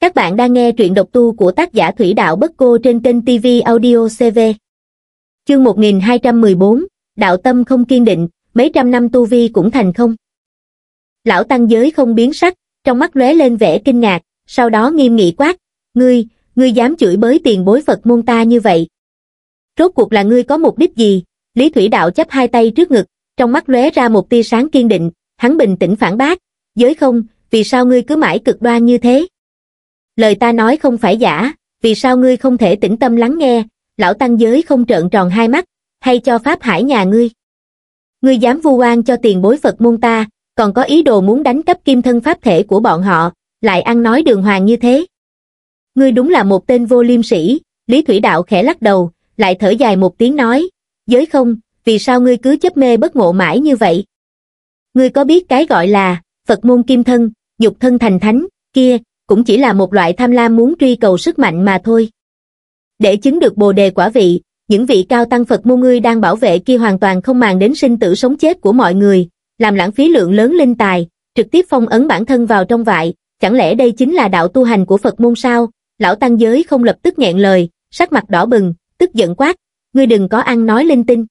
Các bạn đang nghe truyện độc tu của tác giả Thủy Đạo Bất Cô trên kênh TV Audio CV. Chương 1214, Đạo Tâm không kiên định, mấy trăm năm tu vi cũng thành không. Lão Tăng Giới không biến sắc, trong mắt lóe lên vẻ kinh ngạc, sau đó nghiêm nghị quát, ngươi, ngươi dám chửi bới tiền bối Phật môn ta như vậy. Rốt cuộc là ngươi có mục đích gì? Lý Thủy Đạo chắp hai tay trước ngực, trong mắt lóe ra một tia sáng kiên định, hắn bình tĩnh phản bác, giới không, vì sao ngươi cứ mãi cực đoan như thế? lời ta nói không phải giả vì sao ngươi không thể tĩnh tâm lắng nghe lão tăng giới không trợn tròn hai mắt hay cho pháp hải nhà ngươi ngươi dám vu oan cho tiền bối phật môn ta còn có ý đồ muốn đánh cấp kim thân pháp thể của bọn họ lại ăn nói đường hoàng như thế ngươi đúng là một tên vô liêm sĩ lý thủy đạo khẽ lắc đầu lại thở dài một tiếng nói giới không vì sao ngươi cứ chấp mê bất ngộ mãi như vậy ngươi có biết cái gọi là phật môn kim thân nhục thân thành thánh kia cũng chỉ là một loại tham lam muốn truy cầu sức mạnh mà thôi. Để chứng được bồ đề quả vị, những vị cao tăng Phật mua ngươi đang bảo vệ kia hoàn toàn không màng đến sinh tử sống chết của mọi người, làm lãng phí lượng lớn linh tài, trực tiếp phong ấn bản thân vào trong vại, chẳng lẽ đây chính là đạo tu hành của Phật môn sao? Lão tăng giới không lập tức nghẹn lời, sắc mặt đỏ bừng, tức giận quát, ngươi đừng có ăn nói linh tinh.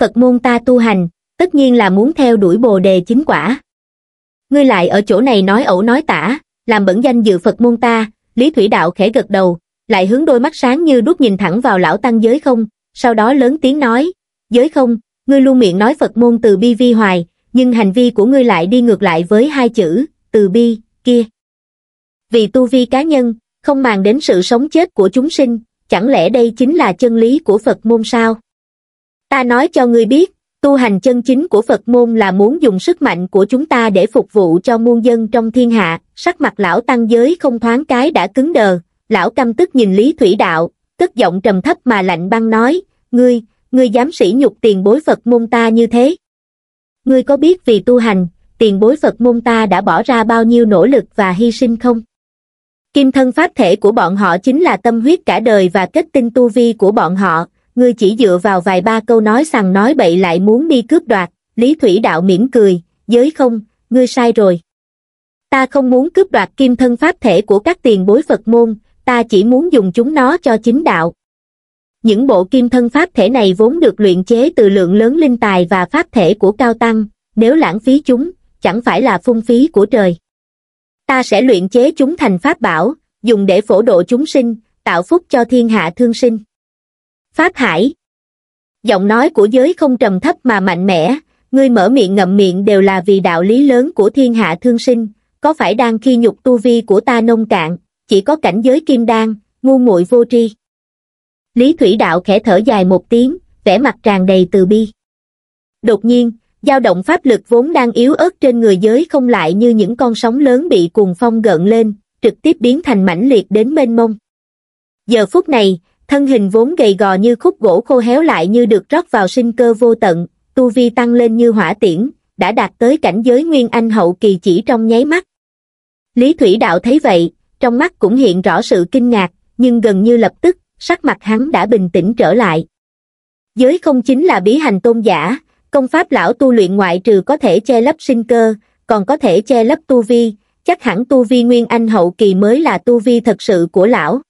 Phật môn ta tu hành, tất nhiên là muốn theo đuổi bồ đề chính quả. Ngươi lại ở chỗ này nói ẩu nói tả, làm bẩn danh dự Phật môn ta, Lý Thủy Đạo khẽ gật đầu, lại hướng đôi mắt sáng như đuốc nhìn thẳng vào lão tăng giới không, sau đó lớn tiếng nói, giới không, ngươi luôn miệng nói Phật môn từ bi vi hoài, nhưng hành vi của ngươi lại đi ngược lại với hai chữ, từ bi, kia. Vì tu vi cá nhân, không màng đến sự sống chết của chúng sinh, chẳng lẽ đây chính là chân lý của Phật môn sao? Ta nói cho ngươi biết, tu hành chân chính của Phật môn là muốn dùng sức mạnh của chúng ta để phục vụ cho muôn dân trong thiên hạ, sắc mặt lão tăng giới không thoáng cái đã cứng đờ, lão căm tức nhìn Lý Thủy Đạo, tức giọng trầm thấp mà lạnh băng nói, ngươi, ngươi dám sỉ nhục tiền bối Phật môn ta như thế. Ngươi có biết vì tu hành, tiền bối Phật môn ta đã bỏ ra bao nhiêu nỗ lực và hy sinh không? Kim thân pháp thể của bọn họ chính là tâm huyết cả đời và kết tinh tu vi của bọn họ, ngươi chỉ dựa vào vài ba câu nói sằng nói bậy lại muốn đi cướp đoạt, Lý Thủy Đạo mỉm cười, giới không, ngươi sai rồi. Ta không muốn cướp đoạt kim thân pháp thể của các tiền bối Phật môn, ta chỉ muốn dùng chúng nó cho chính đạo. Những bộ kim thân pháp thể này vốn được luyện chế từ lượng lớn linh tài và pháp thể của cao tăng, nếu lãng phí chúng, chẳng phải là phung phí của trời. Ta sẽ luyện chế chúng thành pháp bảo, dùng để phổ độ chúng sinh, tạo phúc cho thiên hạ thương sinh. Pháp Hải. Giọng nói của giới không trầm thấp mà mạnh mẽ, ngươi mở miệng ngậm miệng đều là vì đạo lý lớn của thiên hạ thương sinh, có phải đang khi nhục tu vi của ta nông cạn, chỉ có cảnh giới kim đan, ngu muội vô tri. Lý Thủy Đạo khẽ thở dài một tiếng, vẻ mặt tràn đầy từ bi. Đột nhiên, dao động pháp lực vốn đang yếu ớt trên người giới không lại như những con sóng lớn bị cuồng phong gợn lên, trực tiếp biến thành mãnh liệt đến mênh mông. Giờ phút này, thân hình vốn gầy gò như khúc gỗ khô héo lại như được rót vào sinh cơ vô tận, tu vi tăng lên như hỏa tiễn, đã đạt tới cảnh giới Nguyên Anh hậu kỳ chỉ trong nháy mắt. Lý Thủy Đạo thấy vậy, trong mắt cũng hiện rõ sự kinh ngạc, nhưng gần như lập tức, sắc mặt hắn đã bình tĩnh trở lại. Giới không chính là bí hành tôn giả, công pháp lão tu luyện ngoại trừ có thể che lấp sinh cơ, còn có thể che lấp tu vi, chắc hẳn tu vi Nguyên Anh hậu kỳ mới là tu vi thật sự của lão.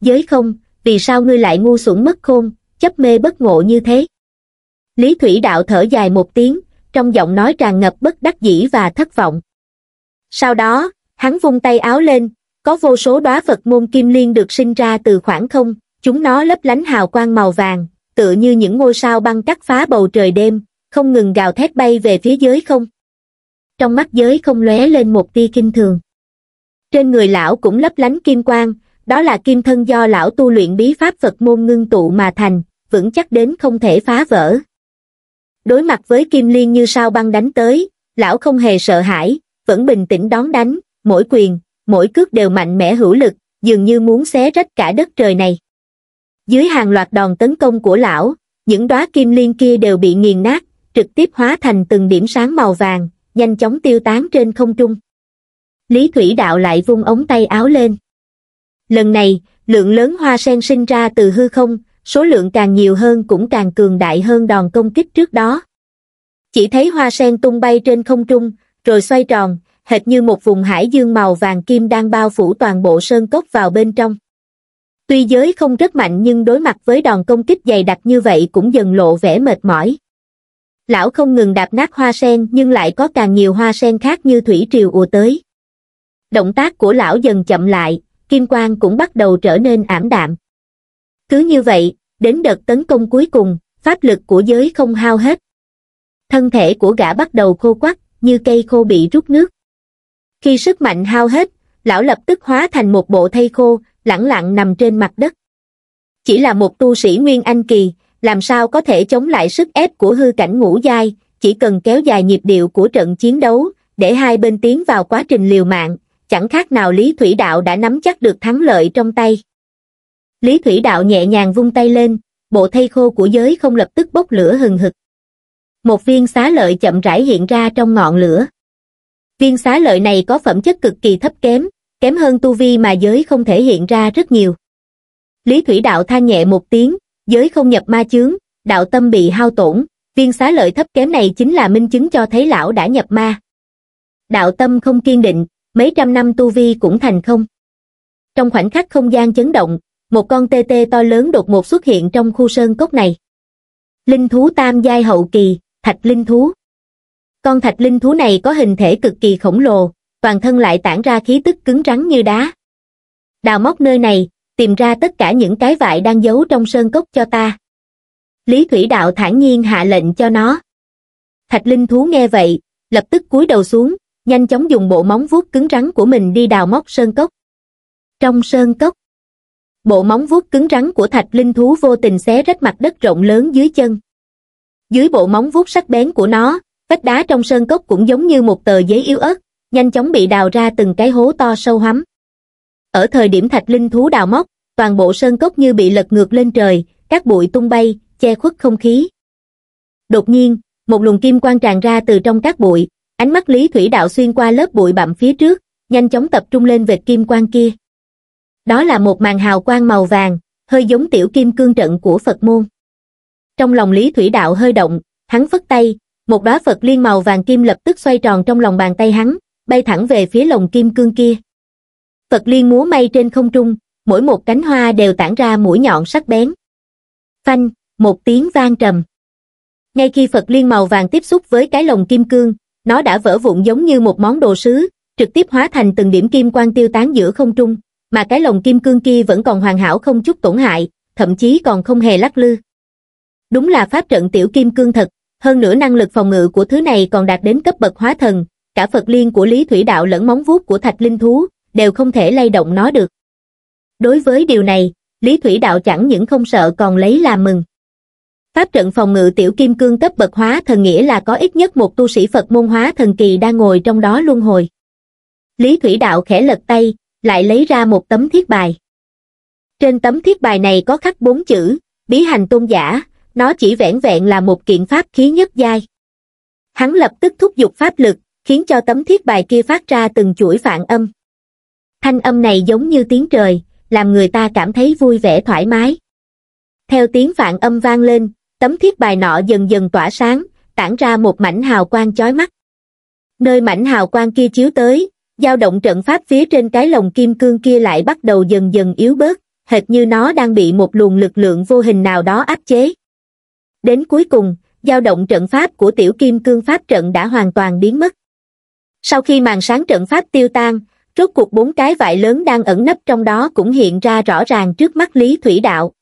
Giới không, vì sao ngươi lại ngu xuẩn mất khôn, chấp mê bất ngộ như thế. Lý Thủy Đạo thở dài một tiếng, trong giọng nói tràn ngập bất đắc dĩ và thất vọng. Sau đó, hắn vung tay áo lên, có vô số đóa Phật môn kim liên được sinh ra từ khoảng không, chúng nó lấp lánh hào quang màu vàng, tựa như những ngôi sao băng cắt phá bầu trời đêm, không ngừng gào thét bay về phía giới không. Trong mắt giới không lóe lên một tia kinh thường. Trên người lão cũng lấp lánh kim quang, đó là kim thân do lão tu luyện bí pháp Phật môn ngưng tụ mà thành, vững chắc đến không thể phá vỡ. Đối mặt với kim liên như sao băng đánh tới, lão không hề sợ hãi, vẫn bình tĩnh đón đánh, mỗi quyền, mỗi cước đều mạnh mẽ hữu lực, dường như muốn xé rách cả đất trời này. Dưới hàng loạt đòn tấn công của lão, những đóa kim liên kia đều bị nghiền nát, trực tiếp hóa thành từng điểm sáng màu vàng, nhanh chóng tiêu tán trên không trung. Lý Thủy Đạo lại vung ống tay áo lên. Lần này, lượng lớn hoa sen sinh ra từ hư không, số lượng càng nhiều hơn cũng càng cường đại hơn đòn công kích trước đó. Chỉ thấy hoa sen tung bay trên không trung, rồi xoay tròn, hệt như một vùng hải dương màu vàng kim đang bao phủ toàn bộ sơn cốc vào bên trong. Tuy giới không rất mạnh nhưng đối mặt với đòn công kích dày đặc như vậy cũng dần lộ vẻ mệt mỏi. Lão không ngừng đạp nát hoa sen nhưng lại có càng nhiều hoa sen khác như thủy triều ùa tới. Động tác của lão dần chậm lại, kim quang cũng bắt đầu trở nên ảm đạm. Cứ như vậy, đến đợt tấn công cuối cùng, pháp lực của giới không hao hết. Thân thể của gã bắt đầu khô quắt, như cây khô bị rút nước. Khi sức mạnh hao hết, lão lập tức hóa thành một bộ thây khô, lẳng lặng nằm trên mặt đất. Chỉ là một tu sĩ Nguyên Anh Kỳ, làm sao có thể chống lại sức ép của hư cảnh ngũ giai, chỉ cần kéo dài nhịp điệu của trận chiến đấu, để hai bên tiến vào quá trình liều mạng, chẳng khác nào Lý Thủy Đạo đã nắm chắc được thắng lợi trong tay. Lý Thủy Đạo nhẹ nhàng vung tay lên, bộ thây khô của giới không lập tức bốc lửa hừng hực. Một viên xá lợi chậm rãi hiện ra trong ngọn lửa. Viên xá lợi này có phẩm chất cực kỳ thấp kém, kém hơn tu vi mà giới không thể hiện ra rất nhiều. Lý Thủy Đạo than nhẹ một tiếng, giới không nhập ma chướng, đạo tâm bị hao tổn, viên xá lợi thấp kém này chính là minh chứng cho thấy lão đã nhập ma. Đạo tâm không kiên định, mấy trăm năm tu vi cũng thành không. Trong khoảnh khắc không gian chấn động, một con tê tê to lớn đột ngột xuất hiện trong khu sơn cốc này. Linh thú tam giai hậu kỳ, thạch linh thú. Con thạch linh thú này có hình thể cực kỳ khổng lồ, toàn thân lại tản ra khí tức cứng rắn như đá. Đào móc nơi này, tìm ra tất cả những cái vại đang giấu trong sơn cốc cho ta. Lý Thủy Đạo thản nhiên hạ lệnh cho nó. Thạch linh thú nghe vậy, lập tức cúi đầu xuống, nhanh chóng dùng bộ móng vuốt cứng rắn của mình đi đào móc sơn cốc. Trong sơn cốc, bộ móng vuốt cứng rắn của thạch linh thú vô tình xé rách mặt đất rộng lớn dưới chân. Dưới bộ móng vuốt sắc bén của nó, vách đá trong sơn cốc cũng giống như một tờ giấy yếu ớt, nhanh chóng bị đào ra từng cái hố to sâu hắm. Ở thời điểm thạch linh thú đào móc, toàn bộ sơn cốc như bị lật ngược lên trời, các bụi tung bay, che khuất không khí. Đột nhiên, một luồng kim quang tràn ra từ trong các bụi, Ánh mắt Lý Thủy Đạo xuyên qua lớp bụi bặm phía trước, nhanh chóng tập trung lên vệt kim quang kia. Đó là một màn hào quang màu vàng, hơi giống tiểu kim cương trận của Phật môn. Trong lòng Lý Thủy Đạo hơi động, hắn phất tay, một đóa Phật liên màu vàng kim lập tức xoay tròn trong lòng bàn tay hắn, bay thẳng về phía lồng kim cương kia. Phật liên múa may trên không trung, mỗi một cánh hoa đều tản ra mũi nhọn sắc bén. Phanh, một tiếng vang trầm. Ngay khi Phật liên màu vàng tiếp xúc với cái lồng kim cương, nó đã vỡ vụn giống như một món đồ sứ, trực tiếp hóa thành từng điểm kim quang tiêu tán giữa không trung, mà cái lồng kim cương kia vẫn còn hoàn hảo không chút tổn hại, thậm chí còn không hề lắc lư. Đúng là pháp trận tiểu kim cương thật, hơn nữa năng lực phòng ngự của thứ này còn đạt đến cấp bậc hóa thần, cả Phật liên của Lý Thủy Đạo lẫn móng vuốt của Thạch Linh Thú đều không thể lay động nó được. Đối với điều này, Lý Thủy Đạo chẳng những không sợ còn lấy làm mừng pháp trận phòng ngự tiểu kim cương cấp bậc hóa thần nghĩa là có ít nhất một tu sĩ phật môn hóa thần kỳ đang ngồi trong đó luân hồi lý thủy đạo khẽ lật tay lại lấy ra một tấm thiết bài trên tấm thiết bài này có khắc bốn chữ bí hành tôn giả nó chỉ vẻn vẹn là một kiện pháp khí nhất giai hắn lập tức thúc giục pháp lực khiến cho tấm thiết bài kia phát ra từng chuỗi phản âm thanh âm này giống như tiếng trời làm người ta cảm thấy vui vẻ thoải mái theo tiếng phạn âm vang lên tấm thiết bài nọ dần dần tỏa sáng tản ra một mảnh hào quang chói mắt nơi mảnh hào quang kia chiếu tới dao động trận pháp phía trên cái lồng kim cương kia lại bắt đầu dần dần yếu bớt hệt như nó đang bị một luồng lực lượng vô hình nào đó áp chế đến cuối cùng dao động trận pháp của tiểu kim cương pháp trận đã hoàn toàn biến mất sau khi màn sáng trận pháp tiêu tan rốt cuộc bốn cái vại lớn đang ẩn nấp trong đó cũng hiện ra rõ ràng trước mắt lý thủy đạo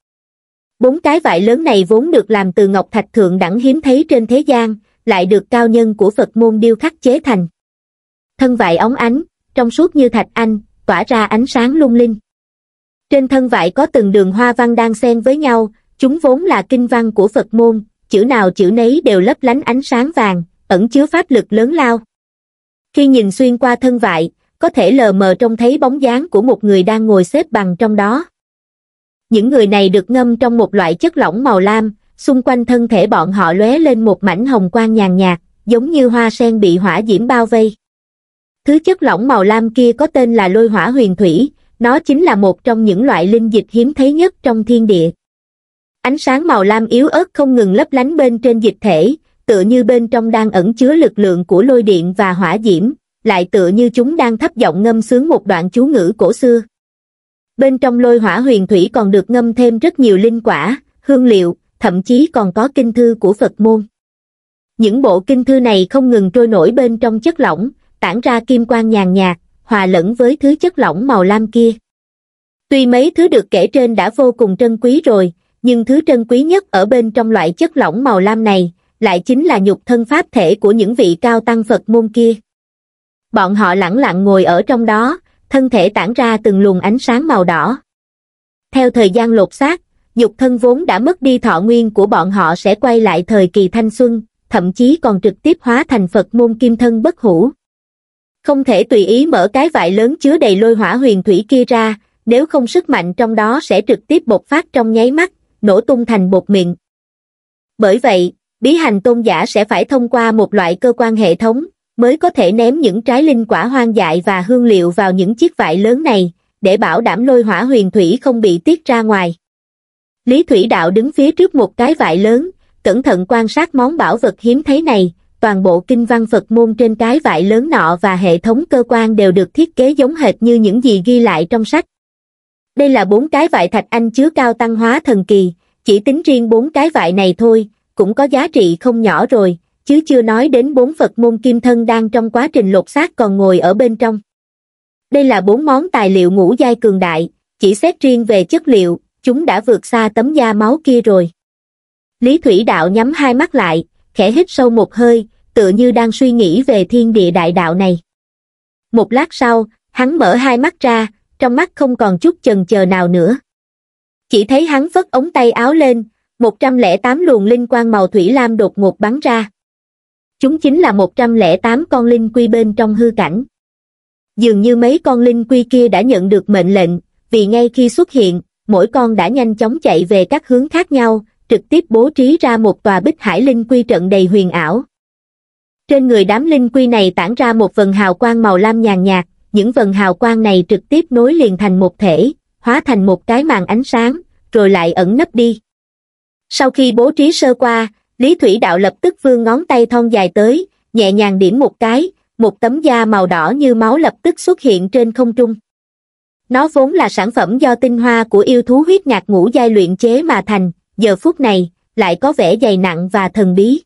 bốn cái vải lớn này vốn được làm từ ngọc thạch thượng đẳng hiếm thấy trên thế gian lại được cao nhân của phật môn điêu khắc chế thành thân vải óng ánh trong suốt như thạch anh tỏa ra ánh sáng lung linh trên thân vải có từng đường hoa văn đang xen với nhau chúng vốn là kinh văn của phật môn chữ nào chữ nấy đều lấp lánh ánh sáng vàng ẩn chứa pháp lực lớn lao khi nhìn xuyên qua thân vải, có thể lờ mờ trông thấy bóng dáng của một người đang ngồi xếp bằng trong đó những người này được ngâm trong một loại chất lỏng màu lam, xung quanh thân thể bọn họ lóe lên một mảnh hồng quang nhàn nhạt, giống như hoa sen bị hỏa diễm bao vây. Thứ chất lỏng màu lam kia có tên là lôi hỏa huyền thủy, nó chính là một trong những loại linh dịch hiếm thấy nhất trong thiên địa. Ánh sáng màu lam yếu ớt không ngừng lấp lánh bên trên dịch thể, tựa như bên trong đang ẩn chứa lực lượng của lôi điện và hỏa diễm, lại tựa như chúng đang thấp giọng ngâm sướng một đoạn chú ngữ cổ xưa bên trong lôi hỏa huyền thủy còn được ngâm thêm rất nhiều linh quả, hương liệu, thậm chí còn có kinh thư của Phật môn. Những bộ kinh thư này không ngừng trôi nổi bên trong chất lỏng, tản ra kim quang nhàn nhạt, hòa lẫn với thứ chất lỏng màu lam kia. Tuy mấy thứ được kể trên đã vô cùng trân quý rồi, nhưng thứ trân quý nhất ở bên trong loại chất lỏng màu lam này lại chính là nhục thân pháp thể của những vị cao tăng Phật môn kia. Bọn họ lẳng lặng ngồi ở trong đó, thân thể tản ra từng luồng ánh sáng màu đỏ. Theo thời gian lột xác, dục thân vốn đã mất đi thọ nguyên của bọn họ sẽ quay lại thời kỳ thanh xuân, thậm chí còn trực tiếp hóa thành Phật môn kim thân bất hủ. Không thể tùy ý mở cái vại lớn chứa đầy lôi hỏa huyền thủy kia ra, nếu không sức mạnh trong đó sẽ trực tiếp bộc phát trong nháy mắt, nổ tung thành bột miệng. Bởi vậy, bí hành tôn giả sẽ phải thông qua một loại cơ quan hệ thống, mới có thể ném những trái linh quả hoang dại và hương liệu vào những chiếc vải lớn này, để bảo đảm lôi hỏa huyền thủy không bị tiết ra ngoài. Lý Thủy Đạo đứng phía trước một cái vải lớn, cẩn thận quan sát món bảo vật hiếm thấy này, toàn bộ kinh văn Phật môn trên cái vải lớn nọ và hệ thống cơ quan đều được thiết kế giống hệt như những gì ghi lại trong sách. Đây là bốn cái vải thạch anh chứa cao tăng hóa thần kỳ, chỉ tính riêng bốn cái vải này thôi, cũng có giá trị không nhỏ rồi, chứ chưa nói đến bốn phật môn kim thân đang trong quá trình lột xác còn ngồi ở bên trong. Đây là bốn món tài liệu ngũ giai cường đại, chỉ xét riêng về chất liệu, chúng đã vượt xa tấm da máu kia rồi. Lý Thủy Đạo nhắm hai mắt lại, khẽ hít sâu một hơi, tựa như đang suy nghĩ về thiên địa đại đạo này. Một lát sau, hắn mở hai mắt ra, trong mắt không còn chút chần chờ nào nữa. Chỉ thấy hắn phất ống tay áo lên, 108 luồng linh quang màu thủy lam đột ngột bắn ra chúng chính là 108 con linh quy bên trong hư cảnh. Dường như mấy con linh quy kia đã nhận được mệnh lệnh, vì ngay khi xuất hiện, mỗi con đã nhanh chóng chạy về các hướng khác nhau, trực tiếp bố trí ra một tòa bích hải linh quy trận đầy huyền ảo. Trên người đám linh quy này tản ra một vần hào quang màu lam nhàn nhạt, những vần hào quang này trực tiếp nối liền thành một thể, hóa thành một cái màn ánh sáng, rồi lại ẩn nấp đi. Sau khi bố trí sơ qua, lý thủy đạo lập tức vươn ngón tay thon dài tới nhẹ nhàng điểm một cái một tấm da màu đỏ như máu lập tức xuất hiện trên không trung nó vốn là sản phẩm do tinh hoa của yêu thú huyết ngạc ngũ giai luyện chế mà thành giờ phút này lại có vẻ dày nặng và thần bí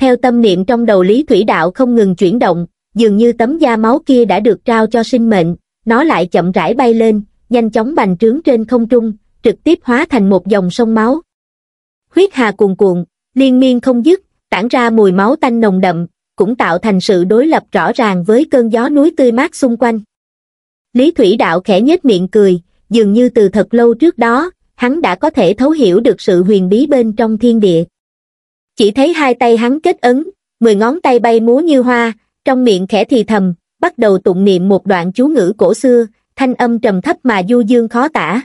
theo tâm niệm trong đầu lý thủy đạo không ngừng chuyển động dường như tấm da máu kia đã được trao cho sinh mệnh nó lại chậm rãi bay lên nhanh chóng bành trướng trên không trung trực tiếp hóa thành một dòng sông máu huyết hà cuồn cuộn liên miên không dứt, tản ra mùi máu tanh nồng đậm, cũng tạo thành sự đối lập rõ ràng với cơn gió núi tươi mát xung quanh. Lý Thủy Đạo khẽ nhếch miệng cười, dường như từ thật lâu trước đó, hắn đã có thể thấu hiểu được sự huyền bí bên trong thiên địa. Chỉ thấy hai tay hắn kết ấn, mười ngón tay bay múa như hoa, trong miệng khẽ thì thầm, bắt đầu tụng niệm một đoạn chú ngữ cổ xưa, thanh âm trầm thấp mà du dương khó tả.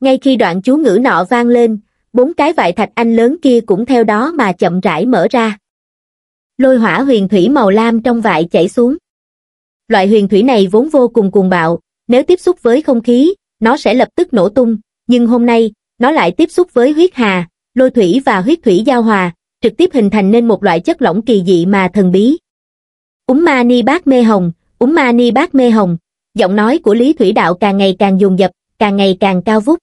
Ngay khi đoạn chú ngữ nọ vang lên, bốn cái vại thạch anh lớn kia cũng theo đó mà chậm rãi mở ra. Lôi hỏa huyền thủy màu lam trong vại chảy xuống. Loại huyền thủy này vốn vô cùng cuồng bạo, nếu tiếp xúc với không khí, nó sẽ lập tức nổ tung, nhưng hôm nay, nó lại tiếp xúc với huyết hà, lôi thủy và huyết thủy giao hòa, trực tiếp hình thành nên một loại chất lỏng kỳ dị mà thần bí. Úm ma ni bát mê hồng, úm ma ni bát mê hồng, giọng nói của Lý Thủy Đạo càng ngày càng dùng dập, càng ngày càng cao vút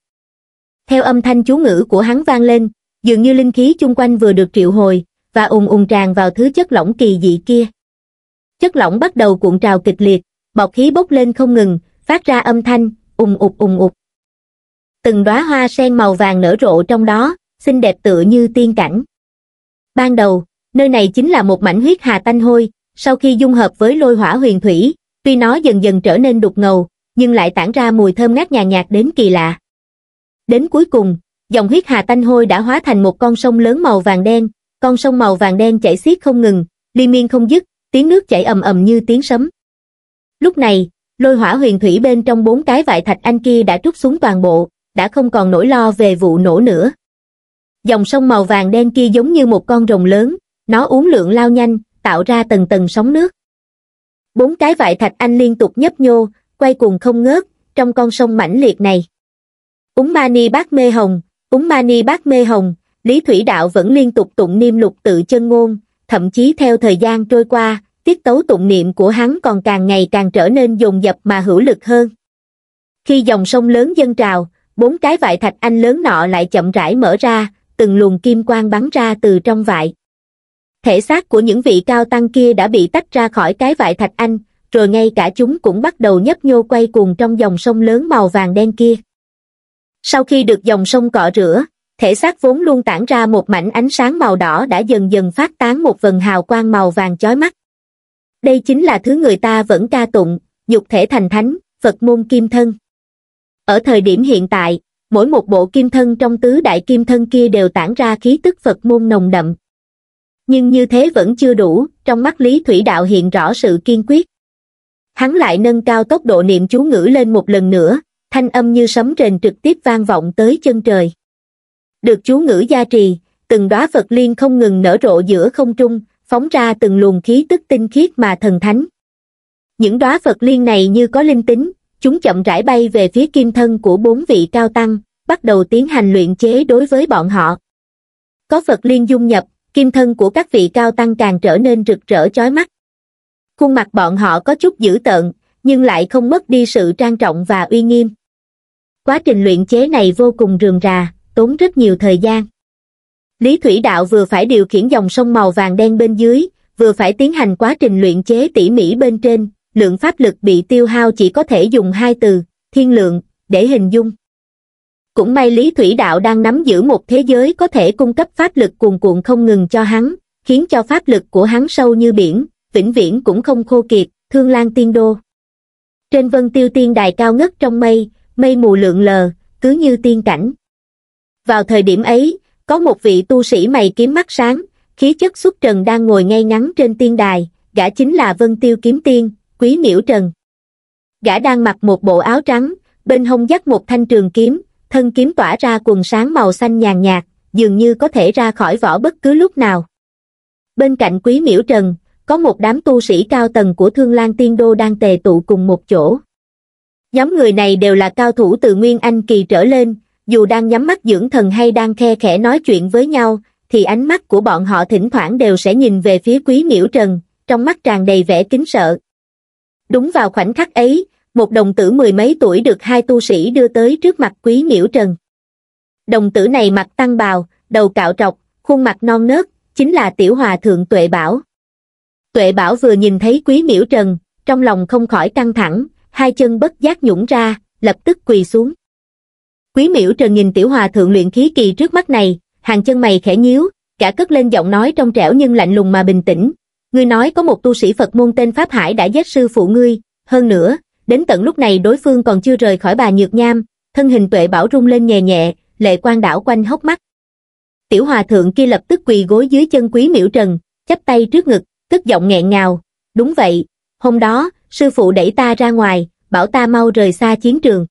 theo âm thanh chú ngữ của hắn vang lên dường như linh khí chung quanh vừa được triệu hồi và ùn ùn tràn vào thứ chất lỏng kỳ dị kia chất lỏng bắt đầu cuộn trào kịch liệt bọt khí bốc lên không ngừng phát ra âm thanh ùn ụt ùn ụt từng đóa hoa sen màu vàng nở rộ trong đó xinh đẹp tựa như tiên cảnh ban đầu nơi này chính là một mảnh huyết hà tanh hôi sau khi dung hợp với lôi hỏa huyền thủy tuy nó dần dần trở nên đục ngầu nhưng lại tản ra mùi thơm ngát nhàn nhạt đến kỳ lạ Đến cuối cùng, dòng huyết hà tanh hôi đã hóa thành một con sông lớn màu vàng đen, con sông màu vàng đen chảy xiết không ngừng, liên miên không dứt, tiếng nước chảy ầm ầm như tiếng sấm. Lúc này, lôi hỏa huyền thủy bên trong bốn cái vại thạch anh kia đã trút xuống toàn bộ, đã không còn nỗi lo về vụ nổ nữa. Dòng sông màu vàng đen kia giống như một con rồng lớn, nó uống lượng lao nhanh, tạo ra tầng tầng sóng nước. Bốn cái vại thạch anh liên tục nhấp nhô, quay cuồng không ngớt, trong con sông mãnh liệt này. Úng Mani Bác Mê Hồng, Úng Mani Bác Mê Hồng, Lý Thủy Đạo vẫn liên tục tụng niêm lục tự chân ngôn, thậm chí theo thời gian trôi qua, tiết tấu tụng niệm của hắn còn càng ngày càng trở nên dồn dập mà hữu lực hơn. Khi dòng sông lớn dâng trào, bốn cái vại thạch anh lớn nọ lại chậm rãi mở ra, từng luồng kim quang bắn ra từ trong vại. Thể xác của những vị cao tăng kia đã bị tách ra khỏi cái vại thạch anh, rồi ngay cả chúng cũng bắt đầu nhấp nhô quay cuồng trong dòng sông lớn màu vàng đen kia sau khi được dòng sông cọ rửa thể xác vốn luôn tản ra một mảnh ánh sáng màu đỏ đã dần dần phát tán một vần hào quang màu vàng chói mắt đây chính là thứ người ta vẫn ca tụng dục thể thành thánh phật môn kim thân ở thời điểm hiện tại mỗi một bộ kim thân trong tứ đại kim thân kia đều tản ra khí tức phật môn nồng đậm nhưng như thế vẫn chưa đủ trong mắt lý thủy đạo hiện rõ sự kiên quyết hắn lại nâng cao tốc độ niệm chú ngữ lên một lần nữa thanh âm như sấm rền trực tiếp vang vọng tới chân trời. Được chú ngữ gia trì, từng đóa Phật liên không ngừng nở rộ giữa không trung, phóng ra từng luồng khí tức tinh khiết mà thần thánh. Những đóa Phật liên này như có linh tính, chúng chậm rãi bay về phía kim thân của bốn vị cao tăng, bắt đầu tiến hành luyện chế đối với bọn họ. Có Phật liên dung nhập, kim thân của các vị cao tăng càng trở nên rực rỡ chói mắt. Khuôn mặt bọn họ có chút dữ tợn, nhưng lại không mất đi sự trang trọng và uy nghiêm quá trình luyện chế này vô cùng rườm rà, tốn rất nhiều thời gian. Lý Thủy Đạo vừa phải điều khiển dòng sông màu vàng đen bên dưới, vừa phải tiến hành quá trình luyện chế tỉ mỉ bên trên, lượng pháp lực bị tiêu hao chỉ có thể dùng hai từ, thiên lượng, để hình dung. Cũng may Lý Thủy Đạo đang nắm giữ một thế giới có thể cung cấp pháp lực cuồn cuộn không ngừng cho hắn, khiến cho pháp lực của hắn sâu như biển, vĩnh viễn cũng không khô kiệt, thương lan tiên đô. Trên vân tiêu tiên đài cao ngất trong mây, mây mù lượn lờ, cứ như tiên cảnh. Vào thời điểm ấy, có một vị tu sĩ mày kiếm mắt sáng, khí chất xuất trần đang ngồi ngay ngắn trên tiên đài, gã chính là Vân Tiêu Kiếm Tiên, Quý Miễu Trần. Gã đang mặc một bộ áo trắng, bên hông dắt một thanh trường kiếm, thân kiếm tỏa ra quần sáng màu xanh nhàn nhạt, dường như có thể ra khỏi vỏ bất cứ lúc nào. Bên cạnh Quý Miễu Trần, có một đám tu sĩ cao tầng của Thương Lan Tiên Đô đang tề tụ cùng một chỗ. Nhóm người này đều là cao thủ từ Nguyên Anh Kỳ trở lên, dù đang nhắm mắt dưỡng thần hay đang khe khẽ nói chuyện với nhau, thì ánh mắt của bọn họ thỉnh thoảng đều sẽ nhìn về phía quý miễu trần, trong mắt tràn đầy vẻ kính sợ. Đúng vào khoảnh khắc ấy, một đồng tử mười mấy tuổi được hai tu sĩ đưa tới trước mặt quý miễu trần. Đồng tử này mặt tăng bào, đầu cạo trọc, khuôn mặt non nớt, chính là tiểu hòa thượng Tuệ Bảo. Tuệ Bảo vừa nhìn thấy quý miễu trần, trong lòng không khỏi căng thẳng, hai chân bất giác nhũng ra, lập tức quỳ xuống. Quý miễu trần nhìn tiểu hòa thượng luyện khí kỳ trước mắt này, hàng chân mày khẽ nhíu, cả cất lên giọng nói trong trẻo nhưng lạnh lùng mà bình tĩnh. Ngươi nói có một tu sĩ Phật môn tên Pháp Hải đã giết sư phụ ngươi, hơn nữa, đến tận lúc này đối phương còn chưa rời khỏi bà Nhược Nham, thân hình tuệ bảo rung lên nhẹ nhẹ, lệ quang đảo quanh hốc mắt. Tiểu hòa thượng kia lập tức quỳ gối dưới chân quý miễu trần, chắp tay trước ngực, cất giọng nghẹn ngào. Đúng vậy, hôm đó, sư phụ đẩy ta ra ngoài, bảo ta mau rời xa chiến trường.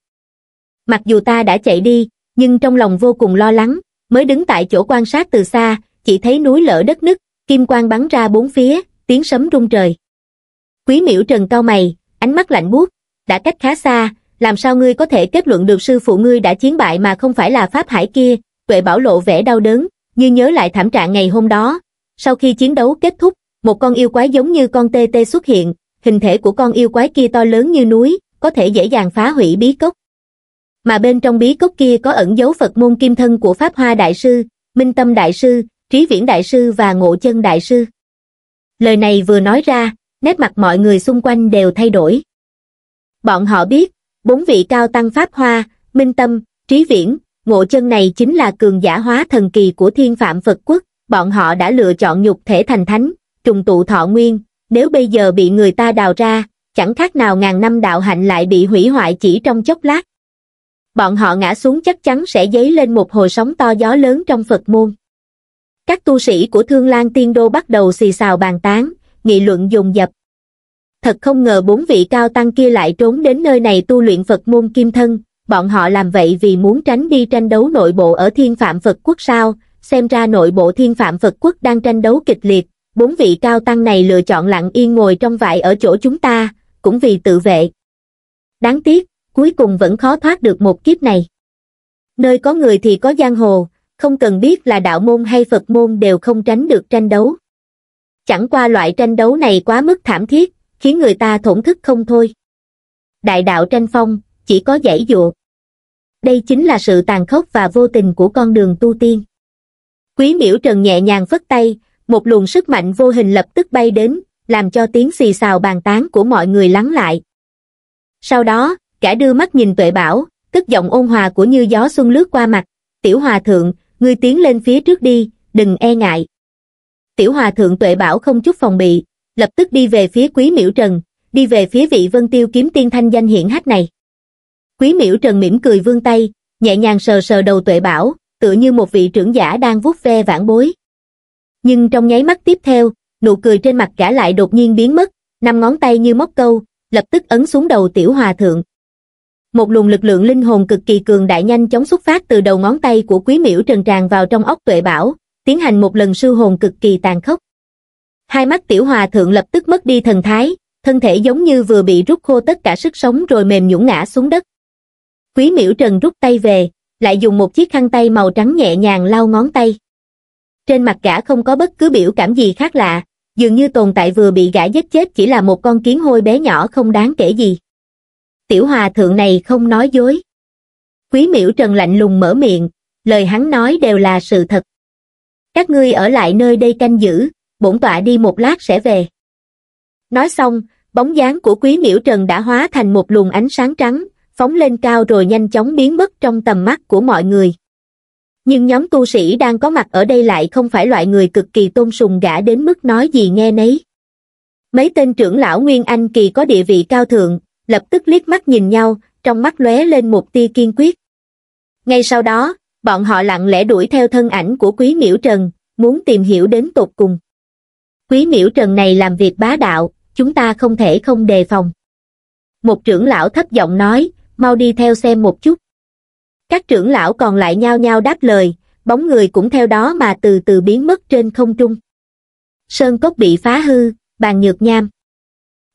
Mặc dù ta đã chạy đi, nhưng trong lòng vô cùng lo lắng, mới đứng tại chỗ quan sát từ xa, chỉ thấy núi lở đất nứt, kim quang bắn ra bốn phía, tiếng sấm rung trời. Quý miễu trần cao mày, ánh mắt lạnh buốt, đã cách khá xa, làm sao ngươi có thể kết luận được sư phụ ngươi đã chiến bại mà không phải là pháp hải kia, tuệ bảo lộ vẻ đau đớn, như nhớ lại thảm trạng ngày hôm đó. Sau khi chiến đấu kết thúc, một con yêu quái giống như con tê tê xuất hiện, hình thể của con yêu quái kia to lớn như núi, có thể dễ dàng phá hủy bí cốc. Mà bên trong bí cốc kia có ẩn dấu Phật môn kim thân của Pháp Hoa Đại Sư, Minh Tâm Đại Sư, Trí Viễn Đại Sư và Ngộ Chân Đại Sư. Lời này vừa nói ra, nét mặt mọi người xung quanh đều thay đổi. Bọn họ biết, bốn vị cao tăng Pháp Hoa, Minh Tâm, Trí Viễn, Ngộ Chân này chính là cường giả hóa thần kỳ của thiên phạm Phật quốc, bọn họ đã lựa chọn nhục thể thành thánh, trùng tụ thọ nguyên, nếu bây giờ bị người ta đào ra, chẳng khác nào ngàn năm đạo hạnh lại bị hủy hoại chỉ trong chốc lát. Bọn họ ngã xuống chắc chắn sẽ dấy lên một hồi sóng to gió lớn trong Phật môn. Các tu sĩ của Thương Lan Tiên Đô bắt đầu xì xào bàn tán, nghị luận dùng dập. Thật không ngờ bốn vị cao tăng kia lại trốn đến nơi này tu luyện Phật môn kim thân, bọn họ làm vậy vì muốn tránh đi tranh đấu nội bộ ở thiên phạm Phật quốc sao, xem ra nội bộ thiên phạm Phật quốc đang tranh đấu kịch liệt, bốn vị cao tăng này lựa chọn lặng yên ngồi trong vại ở chỗ chúng ta, cũng vì tự vệ. Đáng tiếc, cuối cùng vẫn khó thoát được một kiếp này. Nơi có người thì có giang hồ, không cần biết là đạo môn hay Phật môn đều không tránh được tranh đấu. Chẳng qua loại tranh đấu này quá mức thảm thiết, khiến người ta thổn thức không thôi. Đại đạo tranh phong, chỉ có giải dụa. Đây chính là sự tàn khốc và vô tình của con đường tu tiên. Quý miễu trần nhẹ nhàng phất tay, một luồng sức mạnh vô hình lập tức bay đến làm cho tiếng xì xào bàn tán của mọi người lắng lại sau đó cả đưa mắt nhìn tuệ bảo tức giọng ôn hòa của như gió xuân lướt qua mặt tiểu hòa thượng ngươi tiến lên phía trước đi đừng e ngại tiểu hòa thượng tuệ bảo không chút phòng bị lập tức đi về phía quý miễu trần đi về phía vị vân tiêu kiếm tiên thanh danh hiển hách này quý miễu trần mỉm cười vươn tay nhẹ nhàng sờ sờ đầu tuệ bảo tựa như một vị trưởng giả đang vuốt ve vãn bối nhưng trong nháy mắt tiếp theo nụ cười trên mặt gã lại đột nhiên biến mất năm ngón tay như móc câu lập tức ấn xuống đầu tiểu hòa thượng một luồng lực lượng linh hồn cực kỳ cường đại nhanh chóng xuất phát từ đầu ngón tay của quý miễu trần tràn vào trong ốc tuệ bảo tiến hành một lần sư hồn cực kỳ tàn khốc hai mắt tiểu hòa thượng lập tức mất đi thần thái thân thể giống như vừa bị rút khô tất cả sức sống rồi mềm nhũn ngã xuống đất quý miễu trần rút tay về lại dùng một chiếc khăn tay màu trắng nhẹ nhàng lau ngón tay trên mặt gã không có bất cứ biểu cảm gì khác lạ, dường như tồn tại vừa bị gã giết chết chỉ là một con kiến hôi bé nhỏ không đáng kể gì. Tiểu hòa thượng này không nói dối. Quý miễu trần lạnh lùng mở miệng, lời hắn nói đều là sự thật. Các ngươi ở lại nơi đây canh giữ, bổn tọa đi một lát sẽ về. Nói xong, bóng dáng của quý miễu trần đã hóa thành một luồng ánh sáng trắng, phóng lên cao rồi nhanh chóng biến mất trong tầm mắt của mọi người nhưng nhóm tu sĩ đang có mặt ở đây lại không phải loại người cực kỳ tôn sùng gã đến mức nói gì nghe nấy. Mấy tên trưởng lão Nguyên Anh kỳ có địa vị cao thượng, lập tức liếc mắt nhìn nhau, trong mắt lóe lên một tia kiên quyết. Ngay sau đó, bọn họ lặng lẽ đuổi theo thân ảnh của Quý Miễu Trần, muốn tìm hiểu đến tột cùng. Quý Miễu Trần này làm việc bá đạo, chúng ta không thể không đề phòng. Một trưởng lão thấp giọng nói, mau đi theo xem một chút. Các trưởng lão còn lại nhao nhao đáp lời, bóng người cũng theo đó mà từ từ biến mất trên không trung. Sơn cốc bị phá hư, bàn nhược nham.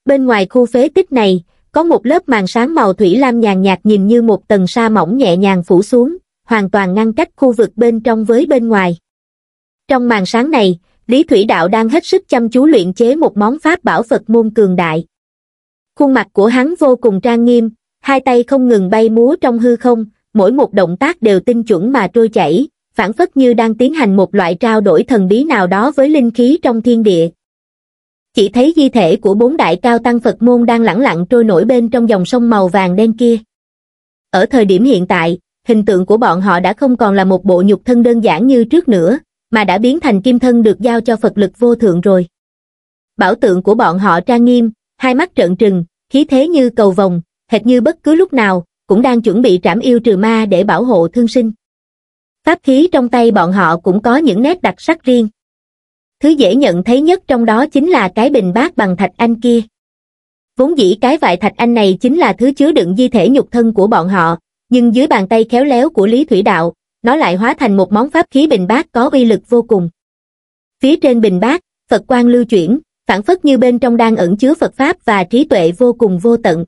Bên ngoài khu phế tích này, có một lớp màn sáng màu thủy lam nhàn nhạt nhìn như một tầng sa mỏng nhẹ nhàng phủ xuống, hoàn toàn ngăn cách khu vực bên trong với bên ngoài. Trong màn sáng này, Lý Thủy Đạo đang hết sức chăm chú luyện chế một món pháp bảo Phật môn cường đại. Khuôn mặt của hắn vô cùng trang nghiêm, hai tay không ngừng bay múa trong hư không, mỗi một động tác đều tinh chuẩn mà trôi chảy, phản phất như đang tiến hành một loại trao đổi thần bí nào đó với linh khí trong thiên địa. Chỉ thấy di thể của bốn đại cao tăng Phật môn đang lẳng lặng trôi nổi bên trong dòng sông màu vàng đen kia. Ở thời điểm hiện tại, hình tượng của bọn họ đã không còn là một bộ nhục thân đơn giản như trước nữa, mà đã biến thành kim thân được giao cho Phật lực vô thượng rồi. Bảo tượng của bọn họ trang nghiêm, hai mắt trợn trừng, khí thế như cầu vồng, hệt như bất cứ lúc nào, cũng đang chuẩn bị trảm yêu trừ ma để bảo hộ thương sinh. Pháp khí trong tay bọn họ cũng có những nét đặc sắc riêng. Thứ dễ nhận thấy nhất trong đó chính là cái bình bát bằng thạch anh kia. Vốn dĩ cái vại thạch anh này chính là thứ chứa đựng di thể nhục thân của bọn họ, nhưng dưới bàn tay khéo léo của Lý Thủy Đạo, nó lại hóa thành một món pháp khí bình bát có uy lực vô cùng. Phía trên bình bát, Phật quang lưu chuyển, phản phất như bên trong đang ẩn chứa Phật Pháp và trí tuệ vô cùng vô tận.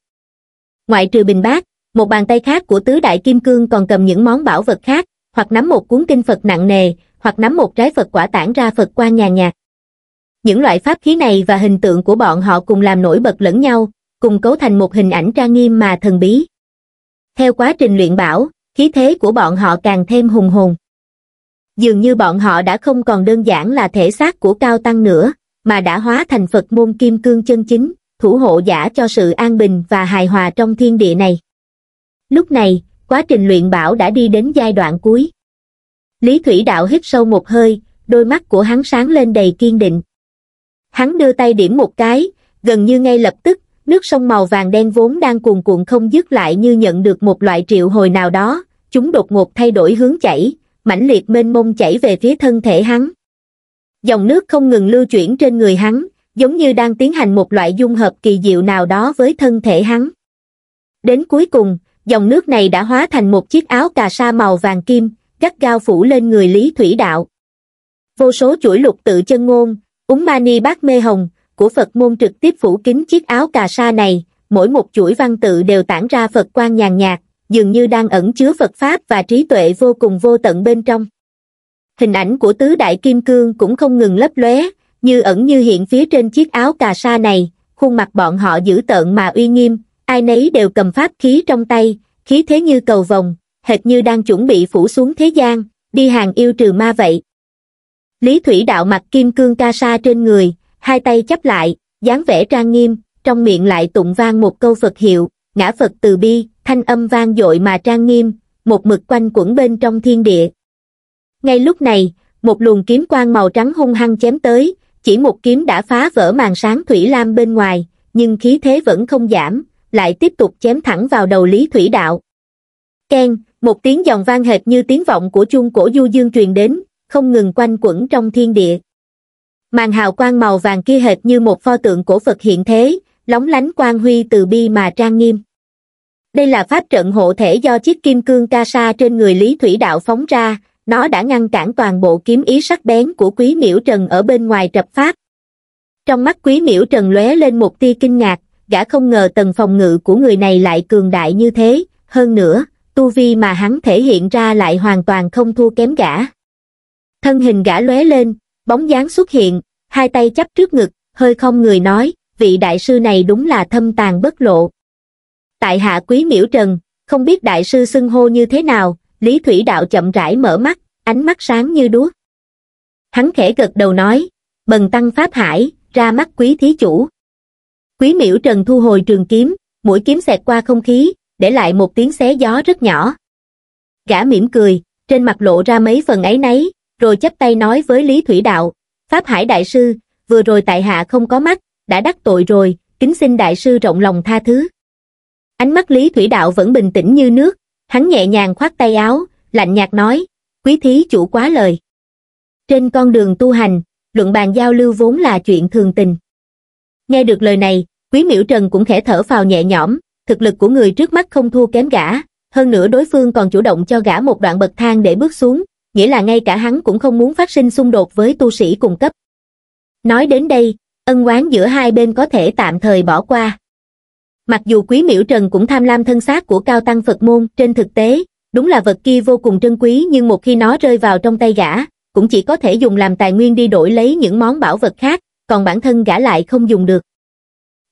Ngoại trừ bình bát, một bàn tay khác của tứ đại kim cương còn cầm những món bảo vật khác hoặc nắm một cuốn kinh phật nặng nề hoặc nắm một trái phật quả tản ra phật qua nhà nhạt những loại pháp khí này và hình tượng của bọn họ cùng làm nổi bật lẫn nhau cùng cấu thành một hình ảnh trang nghiêm mà thần bí theo quá trình luyện bảo khí thế của bọn họ càng thêm hùng hồn dường như bọn họ đã không còn đơn giản là thể xác của cao tăng nữa mà đã hóa thành phật môn kim cương chân chính thủ hộ giả cho sự an bình và hài hòa trong thiên địa này lúc này quá trình luyện bảo đã đi đến giai đoạn cuối lý thủy đạo hít sâu một hơi đôi mắt của hắn sáng lên đầy kiên định hắn đưa tay điểm một cái gần như ngay lập tức nước sông màu vàng đen vốn đang cuồn cuộn không dứt lại như nhận được một loại triệu hồi nào đó chúng đột ngột thay đổi hướng chảy mãnh liệt mênh mông chảy về phía thân thể hắn dòng nước không ngừng lưu chuyển trên người hắn giống như đang tiến hành một loại dung hợp kỳ diệu nào đó với thân thể hắn đến cuối cùng dòng nước này đã hóa thành một chiếc áo cà sa màu vàng kim, gắt gao phủ lên người Lý Thủy Đạo. Vô số chuỗi lục tự chân ngôn, úng mani bát mê hồng, của Phật môn trực tiếp phủ kín chiếc áo cà sa này, mỗi một chuỗi văn tự đều tản ra Phật quan nhàn nhạt, dường như đang ẩn chứa Phật Pháp và trí tuệ vô cùng vô tận bên trong. Hình ảnh của tứ đại kim cương cũng không ngừng lấp lóe, như ẩn như hiện phía trên chiếc áo cà sa này, khuôn mặt bọn họ dữ tợn mà uy nghiêm, ai nấy đều cầm pháp khí trong tay khí thế như cầu vồng hệt như đang chuẩn bị phủ xuống thế gian đi hàng yêu trừ ma vậy lý thủy đạo mặc kim cương ca sa trên người hai tay chắp lại dáng vẻ trang nghiêm trong miệng lại tụng vang một câu phật hiệu ngã phật từ bi thanh âm vang dội mà trang nghiêm một mực quanh quẩn bên trong thiên địa ngay lúc này một luồng kiếm quang màu trắng hung hăng chém tới chỉ một kiếm đã phá vỡ màn sáng thủy lam bên ngoài nhưng khí thế vẫn không giảm lại tiếp tục chém thẳng vào đầu lý thủy đạo keng một tiếng giòn vang hệt như tiếng vọng của chuông cổ du dương truyền đến không ngừng quanh quẩn trong thiên địa màn hào quang màu vàng kia hệt như một pho tượng cổ phật hiện thế lóng lánh quang huy từ bi mà trang nghiêm đây là pháp trận hộ thể do chiếc kim cương ca sa trên người lý thủy đạo phóng ra nó đã ngăn cản toàn bộ kiếm ý sắc bén của quý miễu trần ở bên ngoài trập pháp trong mắt quý miễu trần lóe lên một tia kinh ngạc gã không ngờ tầng phòng ngự của người này lại cường đại như thế, hơn nữa, tu vi mà hắn thể hiện ra lại hoàn toàn không thua kém gã. Thân hình gã lóe lên, bóng dáng xuất hiện, hai tay chắp trước ngực, hơi không người nói, vị đại sư này đúng là thâm tàn bất lộ. Tại hạ quý miễu trần, không biết đại sư xưng hô như thế nào, Lý Thủy Đạo chậm rãi mở mắt, ánh mắt sáng như đuốc. Hắn khẽ gật đầu nói, bần tăng pháp hải, ra mắt quý thí chủ. Quý miễu trần thu hồi trường kiếm, mũi kiếm xẹt qua không khí, để lại một tiếng xé gió rất nhỏ. Gã mỉm cười, trên mặt lộ ra mấy phần ấy nấy, rồi chấp tay nói với Lý Thủy Đạo, Pháp Hải Đại Sư, vừa rồi tại hạ không có mắt, đã đắc tội rồi, kính xin Đại Sư rộng lòng tha thứ. Ánh mắt Lý Thủy Đạo vẫn bình tĩnh như nước, hắn nhẹ nhàng khoát tay áo, lạnh nhạt nói, quý thí chủ quá lời. Trên con đường tu hành, luận bàn giao lưu vốn là chuyện thường tình. Nghe được lời này, Quý miễu Trần cũng khẽ thở phào nhẹ nhõm, thực lực của người trước mắt không thua kém gã, hơn nữa đối phương còn chủ động cho gã một đoạn bậc thang để bước xuống, nghĩa là ngay cả hắn cũng không muốn phát sinh xung đột với tu sĩ cùng cấp. Nói đến đây, ân oán giữa hai bên có thể tạm thời bỏ qua. Mặc dù Quý miễu Trần cũng tham lam thân xác của cao tăng Phật môn, trên thực tế, đúng là vật kia vô cùng trân quý nhưng một khi nó rơi vào trong tay gã, cũng chỉ có thể dùng làm tài nguyên đi đổi lấy những món bảo vật khác, còn bản thân gã lại không dùng được.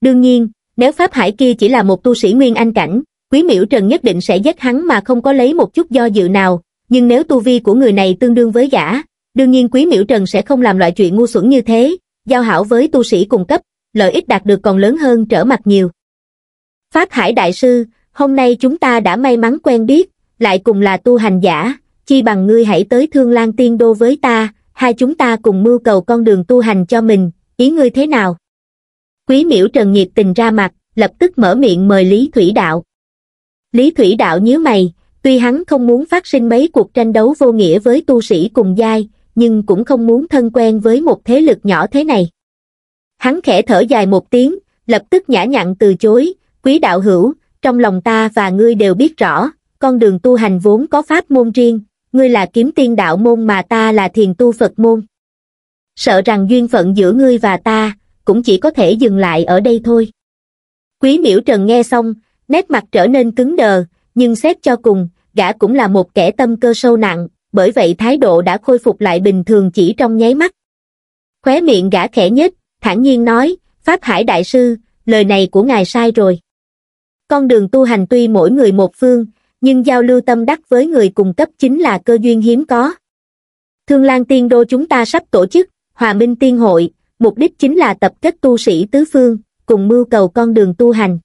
Đương nhiên, nếu Pháp Hải kia chỉ là một tu sĩ Nguyên Anh Cảnh, Quý Miễu Trần nhất định sẽ giết hắn mà không có lấy một chút do dự nào, nhưng nếu tu vi của người này tương đương với gã, đương nhiên Quý Miễu Trần sẽ không làm loại chuyện ngu xuẩn như thế, giao hảo với tu sĩ cùng cấp, lợi ích đạt được còn lớn hơn trở mặt nhiều. Pháp Hải Đại Sư, hôm nay chúng ta đã may mắn quen biết, lại cùng là tu hành giả, chi bằng ngươi hãy tới Thương Lan Tiên Đô với ta, hai chúng ta cùng mưu cầu con đường tu hành cho mình, ý ngươi thế nào? Quý miễu trần nhiệt tình ra mặt, lập tức mở miệng mời Lý Thủy Đạo. Lý Thủy Đạo nhíu mày, tuy hắn không muốn phát sinh mấy cuộc tranh đấu vô nghĩa với tu sĩ cùng giai, nhưng cũng không muốn thân quen với một thế lực nhỏ thế này. Hắn khẽ thở dài một tiếng, lập tức nhã nhặn từ chối, quý đạo hữu, trong lòng ta và ngươi đều biết rõ, con đường tu hành vốn có pháp môn riêng, ngươi là kiếm tiên đạo môn mà ta là thiền tu Phật môn sợ rằng duyên phận giữa ngươi và ta cũng chỉ có thể dừng lại ở đây thôi. Quý miễu trần nghe xong, nét mặt trở nên cứng đờ, nhưng xét cho cùng, gã cũng là một kẻ tâm cơ sâu nặng, bởi vậy thái độ đã khôi phục lại bình thường chỉ trong nháy mắt. Khóe miệng gã khẽ nhếch, thản nhiên nói, Pháp Hải Đại Sư, lời này của ngài sai rồi. Con đường tu hành tuy mỗi người một phương, nhưng giao lưu tâm đắc với người cùng cấp chính là cơ duyên hiếm có. Thương Lan Tiên Đô chúng ta sắp tổ chức, Hòa Minh Tiên Hội, mục đích chính là tập kết tu sĩ tứ phương, cùng mưu cầu con đường tu hành.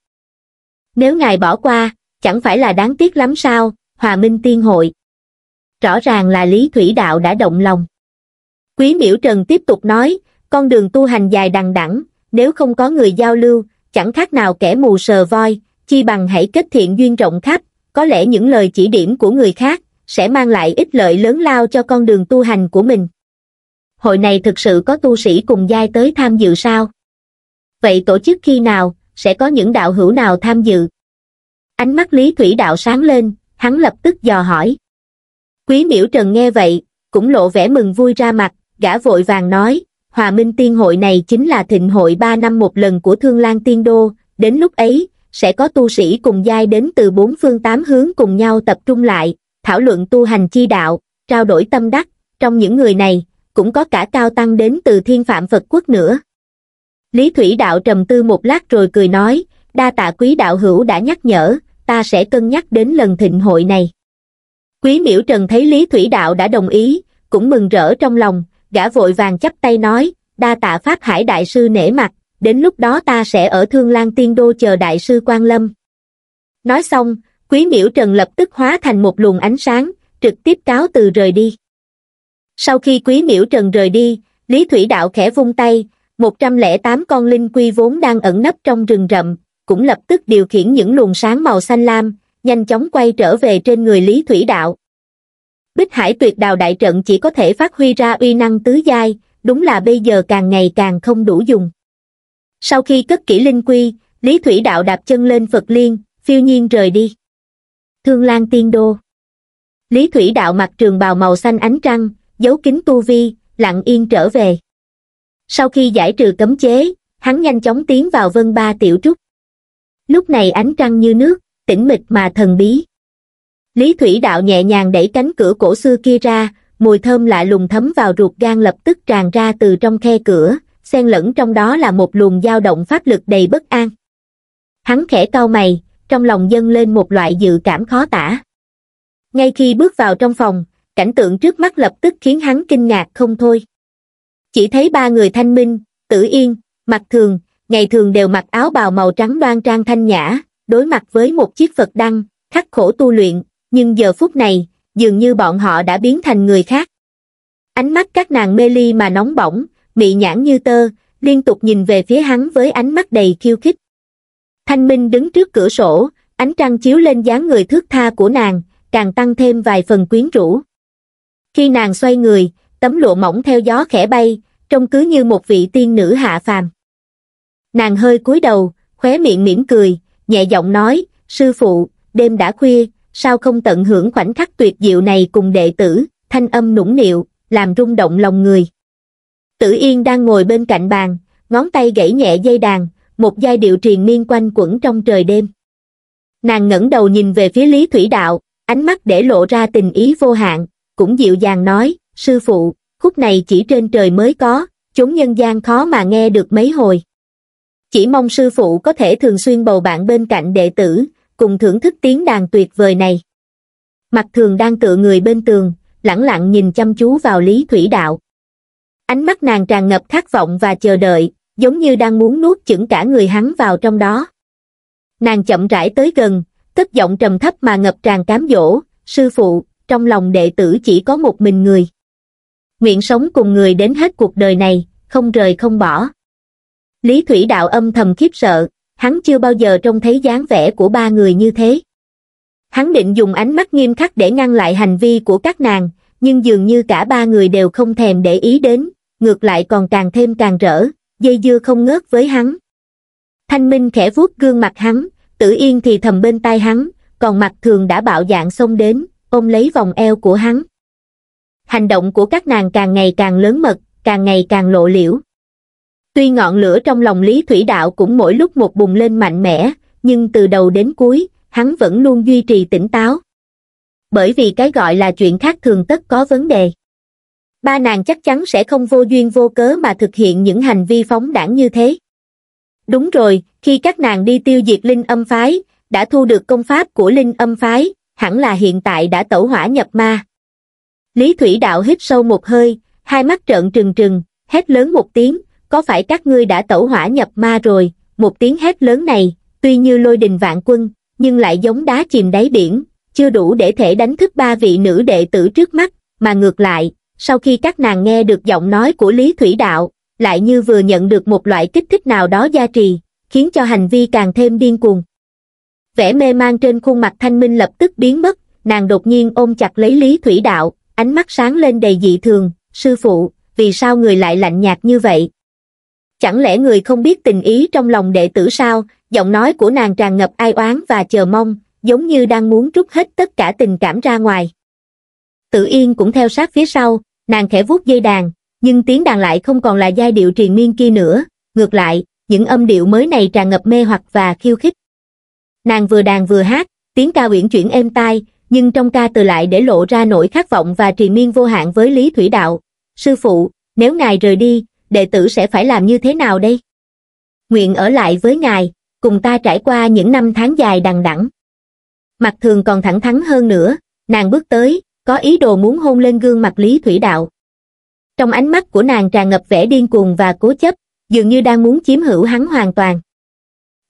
Nếu ngài bỏ qua, chẳng phải là đáng tiếc lắm sao, Hòa Minh Tiên Hội. Rõ ràng là Lý Thủy Đạo đã động lòng. Quý Miễu Trần tiếp tục nói, con đường tu hành dài đằng đẵng, nếu không có người giao lưu, chẳng khác nào kẻ mù sờ voi, chi bằng hãy kết thiện duyên rộng khắp, có lẽ những lời chỉ điểm của người khác sẽ mang lại ích lợi lớn lao cho con đường tu hành của mình hội này thực sự có tu sĩ cùng giai tới tham dự sao? Vậy tổ chức khi nào, sẽ có những đạo hữu nào tham dự? Ánh mắt Lý Thủy Đạo sáng lên, hắn lập tức dò hỏi. Quý miễu trần nghe vậy, cũng lộ vẻ mừng vui ra mặt, gã vội vàng nói, Hòa Minh Tiên Hội này chính là thịnh hội 3 năm một lần của Thương Lan Tiên Đô, đến lúc ấy, sẽ có tu sĩ cùng giai đến từ bốn phương tám hướng cùng nhau tập trung lại, thảo luận tu hành chi đạo, trao đổi tâm đắc, trong những người này, cũng có cả cao tăng đến từ thiên phạm Phật quốc nữa. Lý Thủy Đạo trầm tư một lát rồi cười nói, đa tạ quý đạo hữu đã nhắc nhở, ta sẽ cân nhắc đến lần thịnh hội này. Quý miễu trần thấy Lý Thủy Đạo đã đồng ý, cũng mừng rỡ trong lòng, gã vội vàng chắp tay nói, đa tạ Pháp Hải Đại sư nể mặt, đến lúc đó ta sẽ ở Thương lang Tiên Đô chờ Đại sư Quang Lâm. Nói xong, Quý Miễu Trần lập tức hóa thành một luồng ánh sáng, trực tiếp cáo từ rời đi sau khi quý miễu trần rời đi lý thủy đạo khẽ vung tay một trăm lẻ tám con linh quy vốn đang ẩn nấp trong rừng rậm cũng lập tức điều khiển những luồng sáng màu xanh lam nhanh chóng quay trở về trên người lý thủy đạo bích hải tuyệt đào đại trận chỉ có thể phát huy ra uy năng tứ giai đúng là bây giờ càng ngày càng không đủ dùng sau khi cất kỹ linh quy lý thủy đạo đạp chân lên phật liên phiêu nhiên rời đi thương lan tiên đô lý thủy đạo mặc trường bào màu xanh ánh trăng giấu kín tu vi, lặng yên trở về. Sau khi giải trừ cấm chế, hắn nhanh chóng tiến vào vân ba tiểu trúc. Lúc này ánh trăng như nước, tĩnh mịch mà thần bí. Lý Thủy Đạo nhẹ nhàng đẩy cánh cửa cổ xưa kia ra, mùi thơm lạ lùng thấm vào ruột gan lập tức tràn ra từ trong khe cửa, xen lẫn trong đó là một luồng dao động pháp lực đầy bất an. Hắn khẽ cau mày, trong lòng dâng lên một loại dự cảm khó tả. Ngay khi bước vào trong phòng, cảnh tượng trước mắt lập tức khiến hắn kinh ngạc không thôi chỉ thấy ba người thanh minh tử yên mặt thường ngày thường đều mặc áo bào màu trắng đoan trang thanh nhã đối mặt với một chiếc phật đăng khắc khổ tu luyện nhưng giờ phút này dường như bọn họ đã biến thành người khác ánh mắt các nàng mê ly mà nóng bỏng mị nhãn như tơ liên tục nhìn về phía hắn với ánh mắt đầy khiêu khích thanh minh đứng trước cửa sổ ánh trăng chiếu lên dáng người thước tha của nàng càng tăng thêm vài phần quyến rũ khi nàng xoay người, tấm lụa mỏng theo gió khẽ bay, trông cứ như một vị tiên nữ hạ phàm. Nàng hơi cúi đầu, khóe miệng mỉm cười, nhẹ giọng nói, sư phụ, đêm đã khuya, sao không tận hưởng khoảnh khắc tuyệt diệu này cùng đệ tử, thanh âm nũng nịu, làm rung động lòng người. Tử Yên đang ngồi bên cạnh bàn, ngón tay gãy nhẹ dây đàn, một giai điệu triền miên quanh quẩn trong trời đêm. Nàng ngẩng đầu nhìn về phía Lý Thủy Đạo, ánh mắt để lộ ra tình ý vô hạn, cũng dịu dàng nói, sư phụ, khúc này chỉ trên trời mới có, chúng nhân gian khó mà nghe được mấy hồi. Chỉ mong sư phụ có thể thường xuyên bầu bạn bên cạnh đệ tử, cùng thưởng thức tiếng đàn tuyệt vời này. Mặt thường đang tựa người bên tường, lẳng lặng nhìn chăm chú vào Lý Thủy Đạo. Ánh mắt nàng tràn ngập khát vọng và chờ đợi, giống như đang muốn nuốt chửng cả người hắn vào trong đó. Nàng chậm rãi tới gần, tất giọng trầm thấp mà ngập tràn cám dỗ, sư phụ, trong lòng đệ tử chỉ có một mình người. Nguyện sống cùng người đến hết cuộc đời này, không rời không bỏ. Lý Thủy Đạo âm thầm khiếp sợ, hắn chưa bao giờ trông thấy dáng vẻ của ba người như thế. Hắn định dùng ánh mắt nghiêm khắc để ngăn lại hành vi của các nàng, nhưng dường như cả ba người đều không thèm để ý đến, ngược lại còn càng thêm càng rỡ, dây dưa không ngớt với hắn. Thanh Minh khẽ vuốt gương mặt hắn, Tử Yên thì thầm bên tai hắn, còn mặt thường đã bạo dạng xông đến, ôm lấy vòng eo của hắn. Hành động của các nàng càng ngày càng lớn mật, càng ngày càng lộ liễu. Tuy ngọn lửa trong lòng Lý Thủy Đạo cũng mỗi lúc một bùng lên mạnh mẽ, nhưng từ đầu đến cuối, hắn vẫn luôn duy trì tỉnh táo. Bởi vì cái gọi là chuyện khác thường tất có vấn đề. Ba nàng chắc chắn sẽ không vô duyên vô cớ mà thực hiện những hành vi phóng đảng như thế. Đúng rồi, khi các nàng đi tiêu diệt Linh âm phái, đã thu được công pháp của Linh âm phái, hẳn là hiện tại đã tẩu hỏa nhập ma. Lý Thủy Đạo hít sâu một hơi, hai mắt trợn trừng trừng, hét lớn một tiếng, có phải các ngươi đã tẩu hỏa nhập ma rồi, một tiếng hét lớn này, tuy như lôi đình vạn quân, nhưng lại giống đá chìm đáy biển, chưa đủ để thể đánh thức ba vị nữ đệ tử trước mắt, mà ngược lại, sau khi các nàng nghe được giọng nói của Lý Thủy Đạo, lại như vừa nhận được một loại kích thích nào đó gia trì, khiến cho hành vi càng thêm điên cuồng vẻ mê man trên khuôn mặt thanh minh lập tức biến mất nàng đột nhiên ôm chặt lấy lý thủy đạo ánh mắt sáng lên đầy dị thường sư phụ vì sao người lại lạnh nhạt như vậy chẳng lẽ người không biết tình ý trong lòng đệ tử sao giọng nói của nàng tràn ngập ai oán và chờ mong giống như đang muốn rút hết tất cả tình cảm ra ngoài tự yên cũng theo sát phía sau nàng khẽ vuốt dây đàn nhưng tiếng đàn lại không còn là giai điệu triền miên kia nữa ngược lại những âm điệu mới này tràn ngập mê hoặc và khiêu khích Nàng vừa đàn vừa hát, tiếng ca uyển chuyển êm tai, nhưng trong ca từ lại để lộ ra nỗi khát vọng và trì miên vô hạn với Lý Thủy Đạo. Sư phụ, nếu ngài rời đi, đệ tử sẽ phải làm như thế nào đây? Nguyện ở lại với ngài, cùng ta trải qua những năm tháng dài đằng đẵng. Mặt thường còn thẳng thắn hơn nữa, nàng bước tới, có ý đồ muốn hôn lên gương mặt Lý Thủy Đạo. Trong ánh mắt của nàng tràn ngập vẻ điên cuồng và cố chấp, dường như đang muốn chiếm hữu hắn hoàn toàn.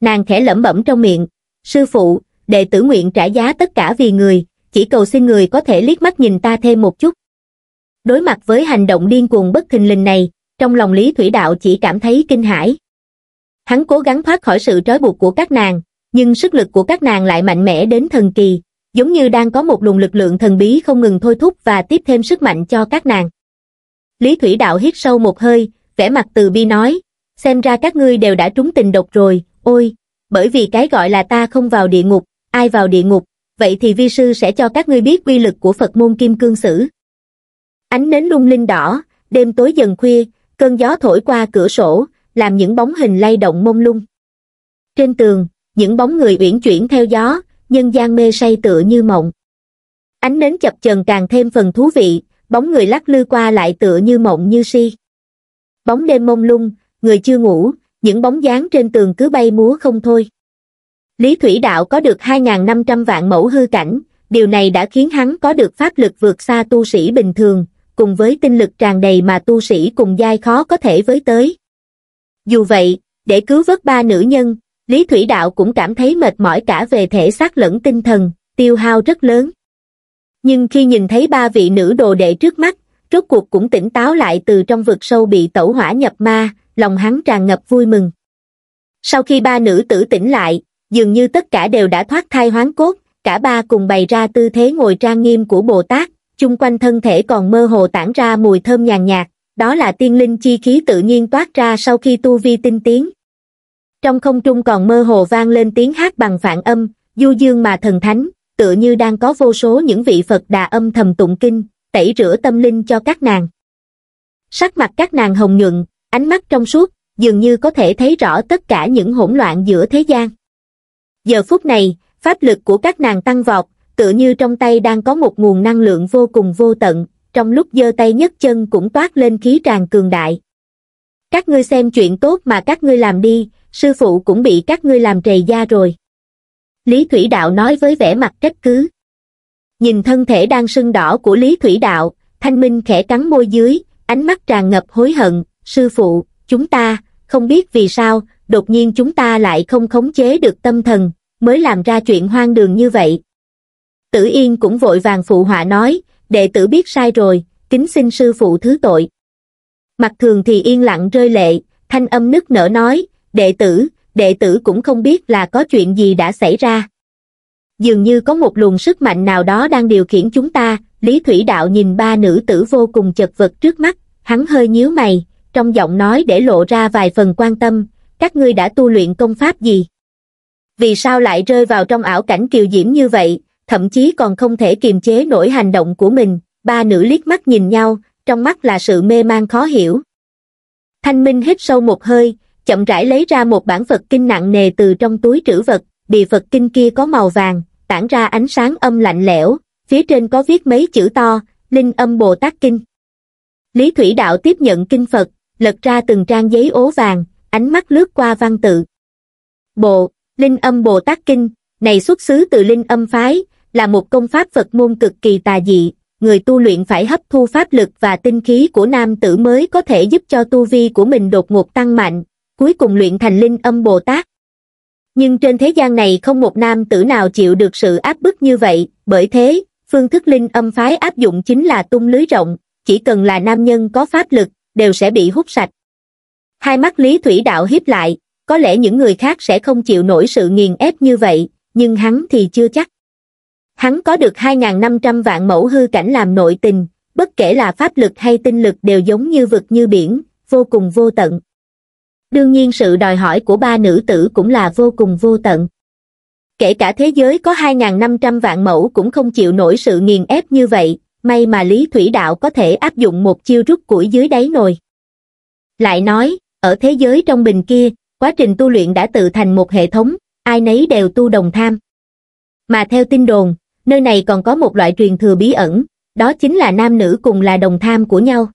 Nàng khẽ lẩm bẩm trong miệng, sư phụ, đệ tử nguyện trả giá tất cả vì người, chỉ cầu xin người có thể liếc mắt nhìn ta thêm một chút. Đối mặt với hành động điên cuồng bất thình lình này, trong lòng Lý Thủy Đạo chỉ cảm thấy kinh hãi. Hắn cố gắng thoát khỏi sự trói buộc của các nàng, nhưng sức lực của các nàng lại mạnh mẽ đến thần kỳ, giống như đang có một luồng lực lượng thần bí không ngừng thôi thúc và tiếp thêm sức mạnh cho các nàng. Lý Thủy Đạo hít sâu một hơi, vẻ mặt từ bi nói, xem ra các ngươi đều đã trúng tình độc rồi, ôi, bởi vì cái gọi là ta không vào địa ngục, ai vào địa ngục, vậy thì vi sư sẽ cho các ngươi biết quy lực của Phật môn Kim Cương Sử. Ánh nến lung linh đỏ, đêm tối dần khuya, cơn gió thổi qua cửa sổ, làm những bóng hình lay động mông lung. Trên tường, những bóng người uyển chuyển theo gió, nhân gian mê say tựa như mộng. Ánh nến chập chờn càng thêm phần thú vị, bóng người lắc lư qua lại tựa như mộng như si. Bóng đêm mông lung, người chưa ngủ, những bóng dáng trên tường cứ bay múa không thôi. Lý Thủy Đạo có được 2.500 vạn mẫu hư cảnh, điều này đã khiến hắn có được pháp lực vượt xa tu sĩ bình thường, cùng với tinh lực tràn đầy mà tu sĩ cùng giai khó có thể với tới. Dù vậy, để cứu vớt ba nữ nhân, Lý Thủy Đạo cũng cảm thấy mệt mỏi cả về thể xác lẫn tinh thần, tiêu hao rất lớn. Nhưng khi nhìn thấy ba vị nữ đồ đệ trước mắt, rốt cuộc cũng tỉnh táo lại từ trong vực sâu bị tẩu hỏa nhập ma, lòng hắn tràn ngập vui mừng sau khi ba nữ tử tỉnh lại dường như tất cả đều đã thoát thai hoán cốt cả ba cùng bày ra tư thế ngồi trang nghiêm của bồ tát chung quanh thân thể còn mơ hồ tản ra mùi thơm nhàn nhạt đó là tiên linh chi khí tự nhiên toát ra sau khi tu vi tinh tiến trong không trung còn mơ hồ vang lên tiếng hát bằng phản âm du dương mà thần thánh tựa như đang có vô số những vị phật đà âm thầm tụng kinh tẩy rửa tâm linh cho các nàng sắc mặt các nàng hồng nhuận ánh mắt trong suốt, dường như có thể thấy rõ tất cả những hỗn loạn giữa thế gian. Giờ phút này, pháp lực của các nàng tăng vọt, tựa như trong tay đang có một nguồn năng lượng vô cùng vô tận, trong lúc giơ tay nhấc chân cũng toát lên khí tràn cường đại. Các ngươi xem chuyện tốt mà các ngươi làm đi, sư phụ cũng bị các ngươi làm trầy da rồi. Lý Thủy Đạo nói với vẻ mặt trách cứ. Nhìn thân thể đang sưng đỏ của Lý Thủy Đạo, Thanh Minh khẽ cắn môi dưới, ánh mắt tràn ngập hối hận, sư phụ, chúng ta, không biết vì sao, đột nhiên chúng ta lại không khống chế được tâm thần, mới làm ra chuyện hoang đường như vậy. Tử Yên cũng vội vàng phụ họa nói, đệ tử biết sai rồi, kính xin sư phụ thứ tội. Mặt thường thì yên lặng rơi lệ, thanh âm nức nở nói, đệ tử, đệ tử cũng không biết là có chuyện gì đã xảy ra. Dường như có một luồng sức mạnh nào đó đang điều khiển chúng ta, Lý Thủy Đạo nhìn ba nữ tử vô cùng chật vật trước mắt, hắn hơi nhíu mày, trong giọng nói để lộ ra vài phần quan tâm, các ngươi đã tu luyện công pháp gì? Vì sao lại rơi vào trong ảo cảnh triều diễm như vậy, thậm chí còn không thể kiềm chế nổi hành động của mình, ba nữ liếc mắt nhìn nhau, trong mắt là sự mê man khó hiểu. Thanh Minh hít sâu một hơi, chậm rãi lấy ra một bản Phật kinh nặng nề từ trong túi trữ vật, bì Phật kinh kia có màu vàng, tản ra ánh sáng âm lạnh lẽo, phía trên có viết mấy chữ to, Linh âm Bồ Tát Kinh. Lý Thủy Đạo tiếp nhận kinh Phật, lật ra từng trang giấy ố vàng ánh mắt lướt qua văn tự bộ linh âm bồ tát kinh này xuất xứ từ linh âm phái là một công pháp phật môn cực kỳ tà dị người tu luyện phải hấp thu pháp lực và tinh khí của nam tử mới có thể giúp cho tu vi của mình đột ngột tăng mạnh cuối cùng luyện thành linh âm bồ tát nhưng trên thế gian này không một nam tử nào chịu được sự áp bức như vậy bởi thế phương thức linh âm phái áp dụng chính là tung lưới rộng chỉ cần là nam nhân có pháp lực đều sẽ bị hút sạch hai mắt lý thủy đạo hiếp lại có lẽ những người khác sẽ không chịu nổi sự nghiền ép như vậy nhưng hắn thì chưa chắc hắn có được 2.500 vạn mẫu hư cảnh làm nội tình, bất kể là pháp lực hay tinh lực đều giống như vực như biển, vô cùng vô tận. Đương nhiên sự đòi hỏi của ba nữ tử cũng là vô cùng vô tận. Kể cả thế giới có 2.500 vạn mẫu cũng không chịu nổi sự nghiền ép như vậy, may mà Lý Thủy Đạo có thể áp dụng một chiêu rút củi dưới đáy nồi. Lại nói, ở thế giới trong bình kia, quá trình tu luyện đã tự thành một hệ thống, ai nấy đều tu đồng tham. Mà theo tin đồn, nơi này còn có một loại truyền thừa bí ẩn, đó chính là nam nữ cùng là đồng tham của nhau.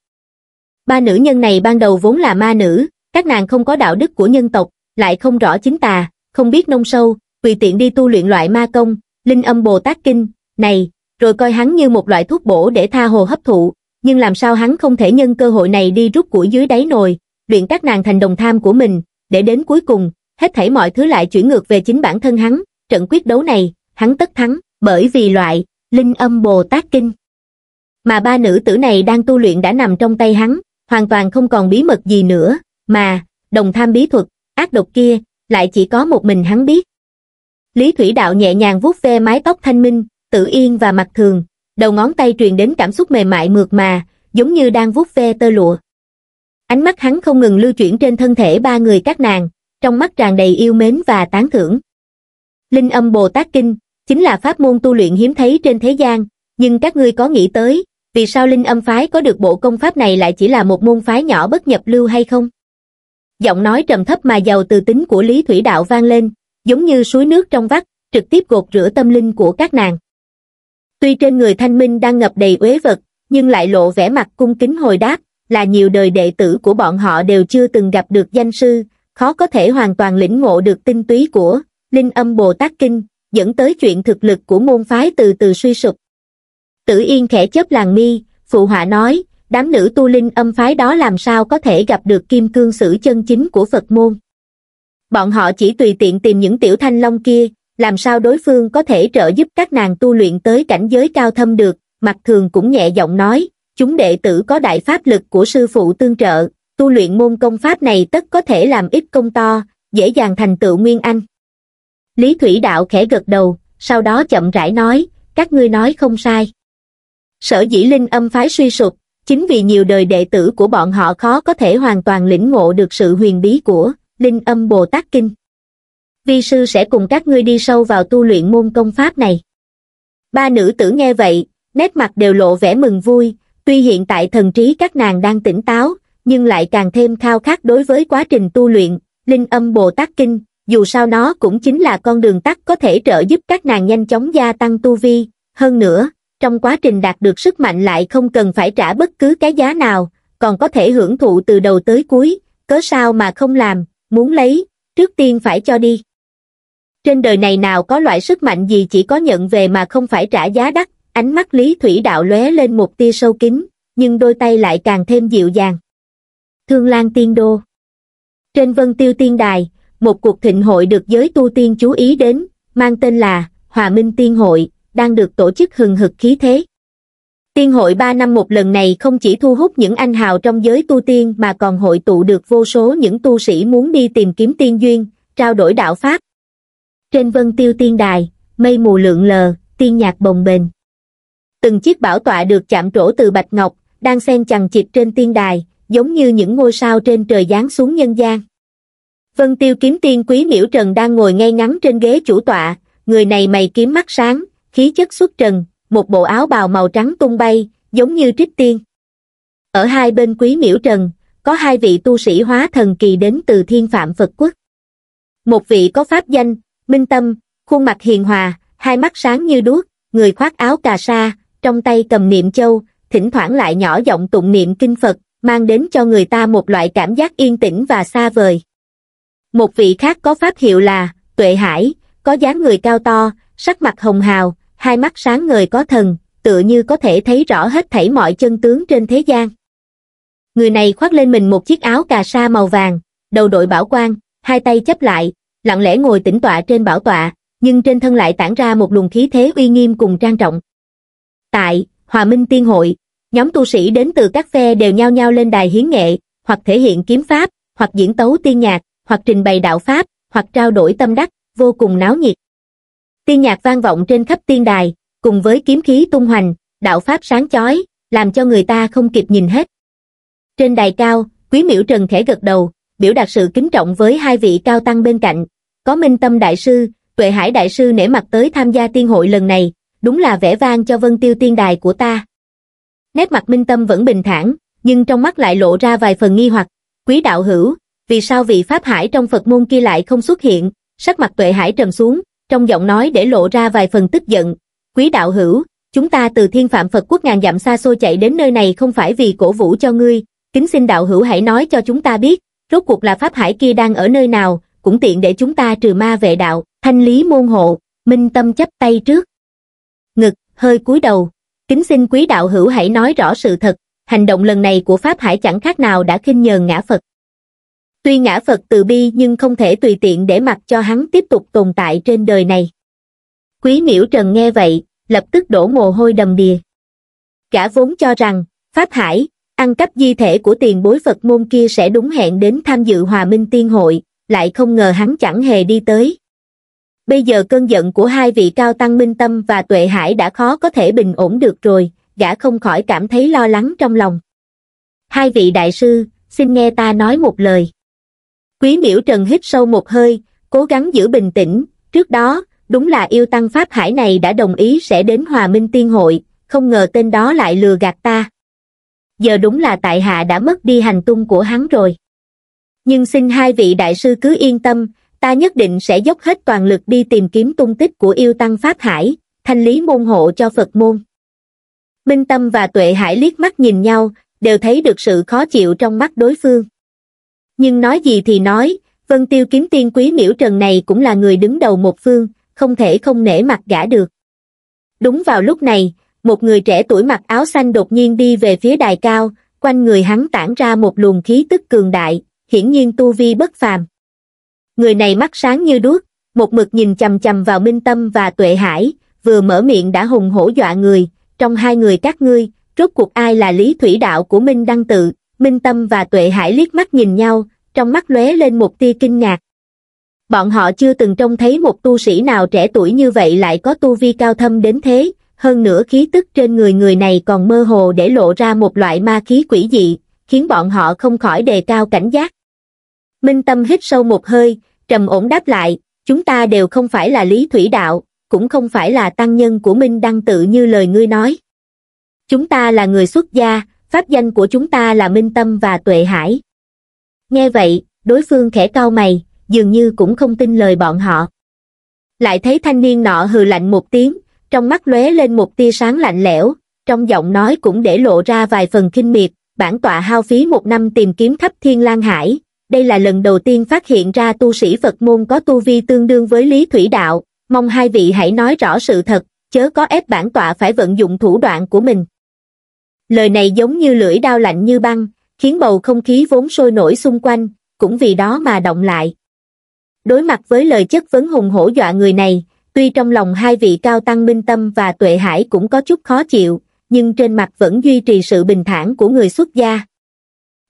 Ba nữ nhân này ban đầu vốn là ma nữ, các nàng không có đạo đức của nhân tộc, lại không rõ chính tà, không biết nông sâu, vì tiện đi tu luyện loại ma công, linh âm Bồ Tát Kinh, này, rồi coi hắn như một loại thuốc bổ để tha hồ hấp thụ, nhưng làm sao hắn không thể nhân cơ hội này đi rút củi dưới đáy nồi, luyện các nàng thành đồng tham của mình, để đến cuối cùng, hết thảy mọi thứ lại chuyển ngược về chính bản thân hắn, trận quyết đấu này, hắn tất thắng, bởi vì loại, linh âm Bồ Tát Kinh. Mà ba nữ tử này đang tu luyện đã nằm trong tay hắn, hoàn toàn không còn bí mật gì nữa, mà, đồng tham bí thuật, ác độc kia, lại chỉ có một mình hắn biết. Lý Thủy Đạo nhẹ nhàng vuốt ve mái tóc thanh minh, Tử Yên và Mặt Thường, đầu ngón tay truyền đến cảm xúc mềm mại mượt mà, giống như đang vuốt ve tơ lụa. Ánh mắt hắn không ngừng lưu chuyển trên thân thể ba người các nàng, trong mắt tràn đầy yêu mến và tán thưởng. Linh âm Bồ Tát Kinh, chính là pháp môn tu luyện hiếm thấy trên thế gian, nhưng các ngươi có nghĩ tới, vì sao Linh âm phái có được bộ công pháp này lại chỉ là một môn phái nhỏ bất nhập lưu hay không? Giọng nói trầm thấp mà giàu từ tính của Lý Thủy Đạo vang lên, giống như suối nước trong vắt, trực tiếp gột rửa tâm linh của các nàng tuy trên người thanh minh đang ngập đầy uế vật nhưng lại lộ vẻ mặt cung kính hồi đáp là nhiều đời đệ tử của bọn họ đều chưa từng gặp được danh sư khó có thể hoàn toàn lĩnh ngộ được tinh túy của linh âm bồ tát kinh dẫn tới chuyện thực lực của môn phái từ từ suy sụp tử yên khẽ chớp làng mi phụ họa nói đám nữ tu linh âm phái đó làm sao có thể gặp được kim cương sử chân chính của phật môn bọn họ chỉ tùy tiện tìm những tiểu thanh long kia làm sao đối phương có thể trợ giúp các nàng tu luyện tới cảnh giới cao thâm được, mặt thường cũng nhẹ giọng nói, chúng đệ tử có đại pháp lực của sư phụ tương trợ, tu luyện môn công pháp này tất có thể làm ít công to, dễ dàng thành tựu nguyên anh. Lý Thủy Đạo khẽ gật đầu, sau đó chậm rãi nói, các ngươi nói không sai. Sở dĩ linh âm phái suy sụp, chính vì nhiều đời đệ tử của bọn họ khó có thể hoàn toàn lĩnh ngộ được sự huyền bí của linh âm Bồ Tát Kinh vi sư sẽ cùng các ngươi đi sâu vào tu luyện môn công pháp này. Ba nữ tử nghe vậy, nét mặt đều lộ vẻ mừng vui, tuy hiện tại thần trí các nàng đang tỉnh táo, nhưng lại càng thêm khao khát đối với quá trình tu luyện, linh âm Bồ Tát Kinh, dù sao nó cũng chính là con đường tắt có thể trợ giúp các nàng nhanh chóng gia tăng tu vi, hơn nữa, trong quá trình đạt được sức mạnh lại không cần phải trả bất cứ cái giá nào, còn có thể hưởng thụ từ đầu tới cuối, cớ sao mà không làm, muốn lấy, trước tiên phải cho đi trên đời này nào có loại sức mạnh gì chỉ có nhận về mà không phải trả giá đắt, ánh mắt Lý Thủy Đạo lóe lên một tia sâu kín, nhưng đôi tay lại càng thêm dịu dàng. Thương Lan Tiên Đô Trên Vân Tiêu Tiên Đài, một cuộc thịnh hội được giới tu tiên chú ý đến, mang tên là Hòa Minh Tiên Hội, đang được tổ chức hừng hực khí thế. Tiên hội 3 năm một lần này không chỉ thu hút những anh hào trong giới tu tiên mà còn hội tụ được vô số những tu sĩ muốn đi tìm kiếm tiên duyên, trao đổi đạo pháp, trên vân tiêu tiên đài, mây mù lượn lờ, tiên nhạc bồng bềnh. Từng chiếc bảo tọa được chạm trổ từ bạch ngọc, đang xen chằng chịt trên tiên đài, giống như những ngôi sao trên trời giáng xuống nhân gian. Vân tiêu kiếm tiên quý miễu trần đang ngồi ngay ngắn trên ghế chủ tọa, người này mày kiếm mắt sáng, khí chất xuất trần, một bộ áo bào màu trắng tung bay, giống như trích tiên. Ở hai bên quý miễu trần, có hai vị tu sĩ hóa thần kỳ đến từ thiên phạm Phật quốc. Một vị có pháp danh Minh Tâm, khuôn mặt hiền hòa, hai mắt sáng như đuốc, người khoác áo cà sa, trong tay cầm niệm châu, thỉnh thoảng lại nhỏ giọng tụng niệm kinh Phật, mang đến cho người ta một loại cảm giác yên tĩnh và xa vời. Một vị khác có pháp hiệu là Tuệ Hải, có dáng người cao to, sắc mặt hồng hào, hai mắt sáng ngời có thần, tựa như có thể thấy rõ hết thảy mọi chân tướng trên thế gian. Người này khoác lên mình một chiếc áo cà sa màu vàng, đầu đội bảo quan, hai tay chấp lại, lặng lẽ ngồi tĩnh tọa trên bảo tọa, nhưng trên thân lại tản ra một luồng khí thế uy nghiêm cùng trang trọng. Tại Hòa Minh Tiên Hội, nhóm tu sĩ đến từ các phe đều nhao nhao lên đài hiến nghệ, hoặc thể hiện kiếm pháp, hoặc diễn tấu tiên nhạc, hoặc trình bày đạo pháp, hoặc trao đổi tâm đắc, vô cùng náo nhiệt. Tiên nhạc vang vọng trên khắp tiên đài, cùng với kiếm khí tung hoành, đạo pháp sáng chói, làm cho người ta không kịp nhìn hết. Trên đài cao, Quý Miểu Trần khẽ gật đầu, biểu đạt sự kính trọng với hai vị cao tăng bên cạnh. Có Minh Tâm Đại Sư, Tuệ Hải Đại Sư nể mặt tới tham gia tiên hội lần này, đúng là vẻ vang cho vân tiêu tiên đài của ta. Nét mặt Minh Tâm vẫn bình thản, nhưng trong mắt lại lộ ra vài phần nghi hoặc. Quý đạo hữu, vì sao vị Pháp Hải trong Phật môn kia lại không xuất hiện, sắc mặt Tuệ Hải trầm xuống, trong giọng nói để lộ ra vài phần tức giận. Quý đạo hữu, chúng ta từ thiên phạm Phật quốc ngàn dặm xa xôi chạy đến nơi này không phải vì cổ vũ cho ngươi, kính xin đạo hữu hãy nói cho chúng ta biết, rốt cuộc là pháp hải kia đang ở nơi nào, cũng tiện để chúng ta trừ ma vệ đạo, thanh lý môn hộ, minh tâm chấp tay trước. Ngực, hơi cúi đầu, kính xin quý đạo hữu hãy nói rõ sự thật, hành động lần này của pháp hải chẳng khác nào đã khinh nhờn ngã Phật. Tuy ngã Phật từ bi nhưng không thể tùy tiện để mặc cho hắn tiếp tục tồn tại trên đời này. Quý miễu trần nghe vậy, lập tức đổ mồ hôi đầm đìa. Cả vốn cho rằng, Pháp Hải, ăn cắp di thể của tiền bối Phật môn kia sẽ đúng hẹn đến tham dự hòa minh tiên hội, lại không ngờ hắn chẳng hề đi tới. Bây giờ cơn giận của hai vị cao tăng minh tâm và tuệ hải đã khó có thể bình ổn được rồi, gã không khỏi cảm thấy lo lắng trong lòng. Hai vị đại sư, xin nghe ta nói một lời. Quý miễu trần hít sâu một hơi, cố gắng giữ bình tĩnh, trước đó, đúng là yêu tăng Pháp Hải này đã đồng ý sẽ đến hòa minh tiên hội, không ngờ tên đó lại lừa gạt ta giờ đúng là tại hạ đã mất đi hành tung của hắn rồi. Nhưng xin hai vị đại sư cứ yên tâm, ta nhất định sẽ dốc hết toàn lực đi tìm kiếm tung tích của yêu tăng Pháp Hải, thanh lý môn hộ cho Phật môn. Minh Tâm và Tuệ Hải liếc mắt nhìn nhau, đều thấy được sự khó chịu trong mắt đối phương. Nhưng nói gì thì nói, Vân Tiêu kiếm tiên quý miễu trần này cũng là người đứng đầu một phương, không thể không nể mặt gã được. Đúng vào lúc này, một người trẻ tuổi mặc áo xanh đột nhiên đi về phía đài cao, quanh người hắn tản ra một luồng khí tức cường đại, hiển nhiên tu vi bất phàm. Người này mắt sáng như đuốc, một mực nhìn chầm chầm vào Minh Tâm và Tuệ Hải, vừa mở miệng đã hùng hổ dọa người, trong hai người các ngươi, rốt cuộc ai là lý thủy đạo của Minh Đăng Tự, Minh Tâm và Tuệ Hải liếc mắt nhìn nhau, trong mắt lóe lên một tia kinh ngạc. Bọn họ chưa từng trông thấy một tu sĩ nào trẻ tuổi như vậy lại có tu vi cao thâm đến thế, hơn nữa khí tức trên người người này còn mơ hồ để lộ ra một loại ma khí quỷ dị, khiến bọn họ không khỏi đề cao cảnh giác. Minh Tâm hít sâu một hơi, trầm ổn đáp lại, chúng ta đều không phải là lý thủy đạo, cũng không phải là tăng nhân của Minh Đăng tự như lời ngươi nói. Chúng ta là người xuất gia, pháp danh của chúng ta là Minh Tâm và Tuệ Hải. Nghe vậy, đối phương khẽ cau mày, dường như cũng không tin lời bọn họ. Lại thấy thanh niên nọ hừ lạnh một tiếng, trong mắt lóe lên một tia sáng lạnh lẽo, trong giọng nói cũng để lộ ra vài phần kinh miệt, bản tọa hao phí một năm tìm kiếm khắp thiên lang hải, đây là lần đầu tiên phát hiện ra tu sĩ Phật môn có tu vi tương đương với Lý Thủy Đạo, mong hai vị hãy nói rõ sự thật, chớ có ép bản tọa phải vận dụng thủ đoạn của mình. Lời này giống như lưỡi đao lạnh như băng, khiến bầu không khí vốn sôi nổi xung quanh, cũng vì đó mà động lại. Đối mặt với lời chất vấn hùng hổ dọa người này, tuy trong lòng hai vị cao tăng minh tâm và tuệ hải cũng có chút khó chịu, nhưng trên mặt vẫn duy trì sự bình thản của người xuất gia.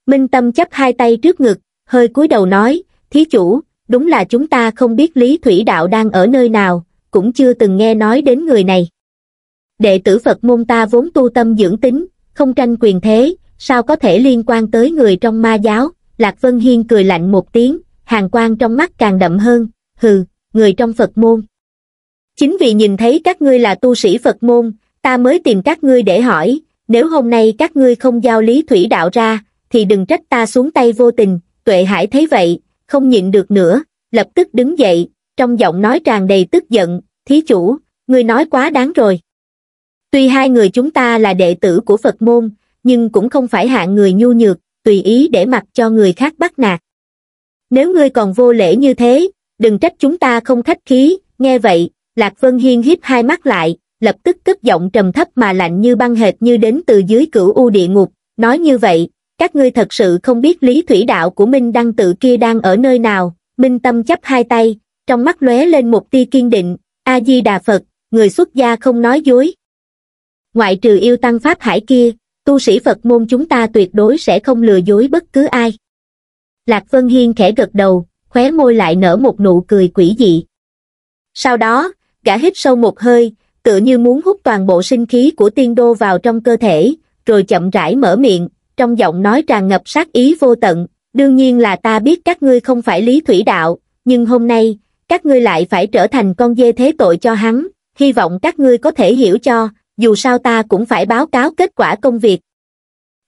Minh tâm chấp hai tay trước ngực, hơi cúi đầu nói, Thí chủ, đúng là chúng ta không biết Lý Thủy Đạo đang ở nơi nào, cũng chưa từng nghe nói đến người này. Đệ tử Phật môn ta vốn tu tâm dưỡng tính, không tranh quyền thế, sao có thể liên quan tới người trong ma giáo? Lạc Vân Hiên cười lạnh một tiếng, hàng quan trong mắt càng đậm hơn, hừ, người trong Phật môn, chính vì nhìn thấy các ngươi là tu sĩ phật môn ta mới tìm các ngươi để hỏi nếu hôm nay các ngươi không giao lý thủy đạo ra thì đừng trách ta xuống tay vô tình tuệ hải thấy vậy không nhịn được nữa lập tức đứng dậy trong giọng nói tràn đầy tức giận thí chủ ngươi nói quá đáng rồi tuy hai người chúng ta là đệ tử của phật môn nhưng cũng không phải hạng người nhu nhược tùy ý để mặc cho người khác bắt nạt nếu ngươi còn vô lễ như thế đừng trách chúng ta không khách khí nghe vậy Lạc Vân Hiên hiếp hai mắt lại, lập tức cất giọng trầm thấp mà lạnh như băng hệt như đến từ dưới cửu u địa ngục, nói như vậy, các ngươi thật sự không biết lý thủy đạo của Minh Đăng tự kia đang ở nơi nào, Minh Tâm chấp hai tay, trong mắt lóe lên một tia kiên định, A-di-đà Phật, người xuất gia không nói dối. Ngoại trừ yêu tăng pháp hải kia, tu sĩ Phật môn chúng ta tuyệt đối sẽ không lừa dối bất cứ ai. Lạc Vân Hiên khẽ gật đầu, khóe môi lại nở một nụ cười quỷ dị. Sau đó, gã hít sâu một hơi, tựa như muốn hút toàn bộ sinh khí của tiên đô vào trong cơ thể, rồi chậm rãi mở miệng, trong giọng nói tràn ngập sát ý vô tận, đương nhiên là ta biết các ngươi không phải lý thủy đạo, nhưng hôm nay, các ngươi lại phải trở thành con dê thế tội cho hắn, hy vọng các ngươi có thể hiểu cho, dù sao ta cũng phải báo cáo kết quả công việc.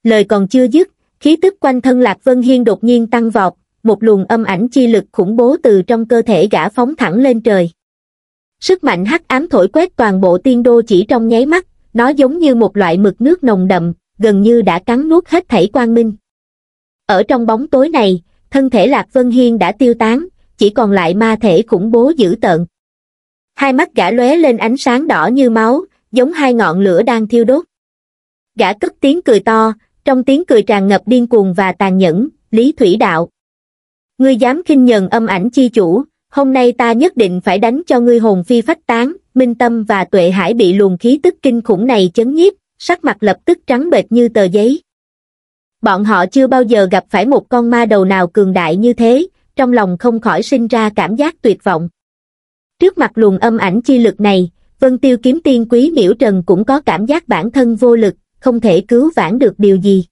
Lời còn chưa dứt, khí tức quanh thân Lạc Vân Hiên đột nhiên tăng vọt, một luồng âm ảnh chi lực khủng bố từ trong cơ thể gã phóng thẳng lên trời. Sức mạnh hắc ám thổi quét toàn bộ tiên đô chỉ trong nháy mắt, nó giống như một loại mực nước nồng đậm, gần như đã cắn nuốt hết thảy quang minh. Ở trong bóng tối này, thân thể Lạc Vân Hiên đã tiêu tán, chỉ còn lại ma thể khủng bố dữ tợn. Hai mắt gã lóe lên ánh sáng đỏ như máu, giống hai ngọn lửa đang thiêu đốt. Gã cất tiếng cười to, trong tiếng cười tràn ngập điên cuồng và tàn nhẫn, Lý Thủy Đạo. Ngươi dám khinh nhờn âm ảnh chi chủ, hôm nay ta nhất định phải đánh cho ngươi hồn phi phách tán minh tâm và tuệ hải bị luồng khí tức kinh khủng này chấn nhiếp sắc mặt lập tức trắng bệch như tờ giấy bọn họ chưa bao giờ gặp phải một con ma đầu nào cường đại như thế trong lòng không khỏi sinh ra cảm giác tuyệt vọng trước mặt luồng âm ảnh chi lực này vân tiêu kiếm tiên quý miễu trần cũng có cảm giác bản thân vô lực không thể cứu vãn được điều gì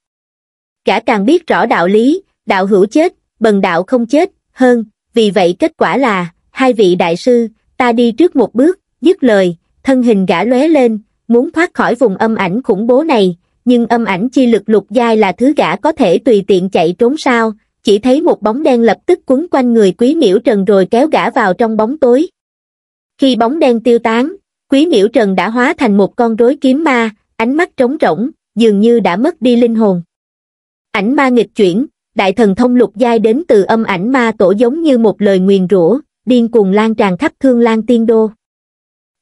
cả càng biết rõ đạo lý đạo hữu chết bần đạo không chết hơn vì vậy kết quả là, hai vị đại sư, ta đi trước một bước, dứt lời, thân hình gã lóe lên, muốn thoát khỏi vùng âm ảnh khủng bố này, nhưng âm ảnh chi lực lục giai là thứ gã có thể tùy tiện chạy trốn sao, chỉ thấy một bóng đen lập tức quấn quanh người quý miễu trần rồi kéo gã vào trong bóng tối. Khi bóng đen tiêu tán, quý miễu trần đã hóa thành một con rối kiếm ma, ánh mắt trống rỗng, dường như đã mất đi linh hồn. Ảnh ma nghịch chuyển, đại thần thông lục giai đến từ âm ảnh ma tổ giống như một lời nguyền rủa điên cuồng lan tràn khắp thương lan tiên đô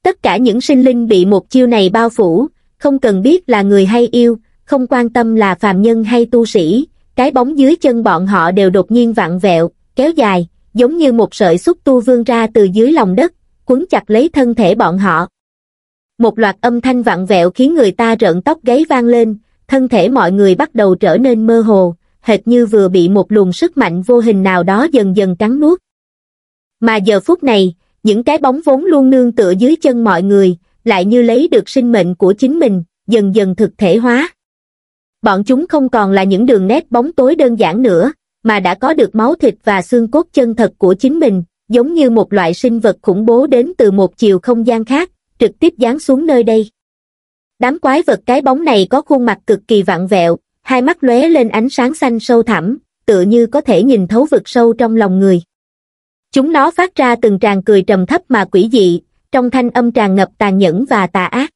tất cả những sinh linh bị một chiêu này bao phủ không cần biết là người hay yêu không quan tâm là phàm nhân hay tu sĩ cái bóng dưới chân bọn họ đều đột nhiên vặn vẹo kéo dài giống như một sợi xúc tu vươn ra từ dưới lòng đất quấn chặt lấy thân thể bọn họ một loạt âm thanh vặn vẹo khiến người ta rợn tóc gáy vang lên thân thể mọi người bắt đầu trở nên mơ hồ hệt như vừa bị một luồng sức mạnh vô hình nào đó dần dần cắn nuốt. Mà giờ phút này, những cái bóng vốn luôn nương tựa dưới chân mọi người, lại như lấy được sinh mệnh của chính mình, dần dần thực thể hóa. Bọn chúng không còn là những đường nét bóng tối đơn giản nữa, mà đã có được máu thịt và xương cốt chân thật của chính mình, giống như một loại sinh vật khủng bố đến từ một chiều không gian khác, trực tiếp giáng xuống nơi đây. Đám quái vật cái bóng này có khuôn mặt cực kỳ vặn vẹo, hai mắt lóe lên ánh sáng xanh sâu thẳm, tựa như có thể nhìn thấu vực sâu trong lòng người. Chúng nó phát ra từng tràng cười trầm thấp mà quỷ dị, trong thanh âm tràn ngập tàn nhẫn và tà ác.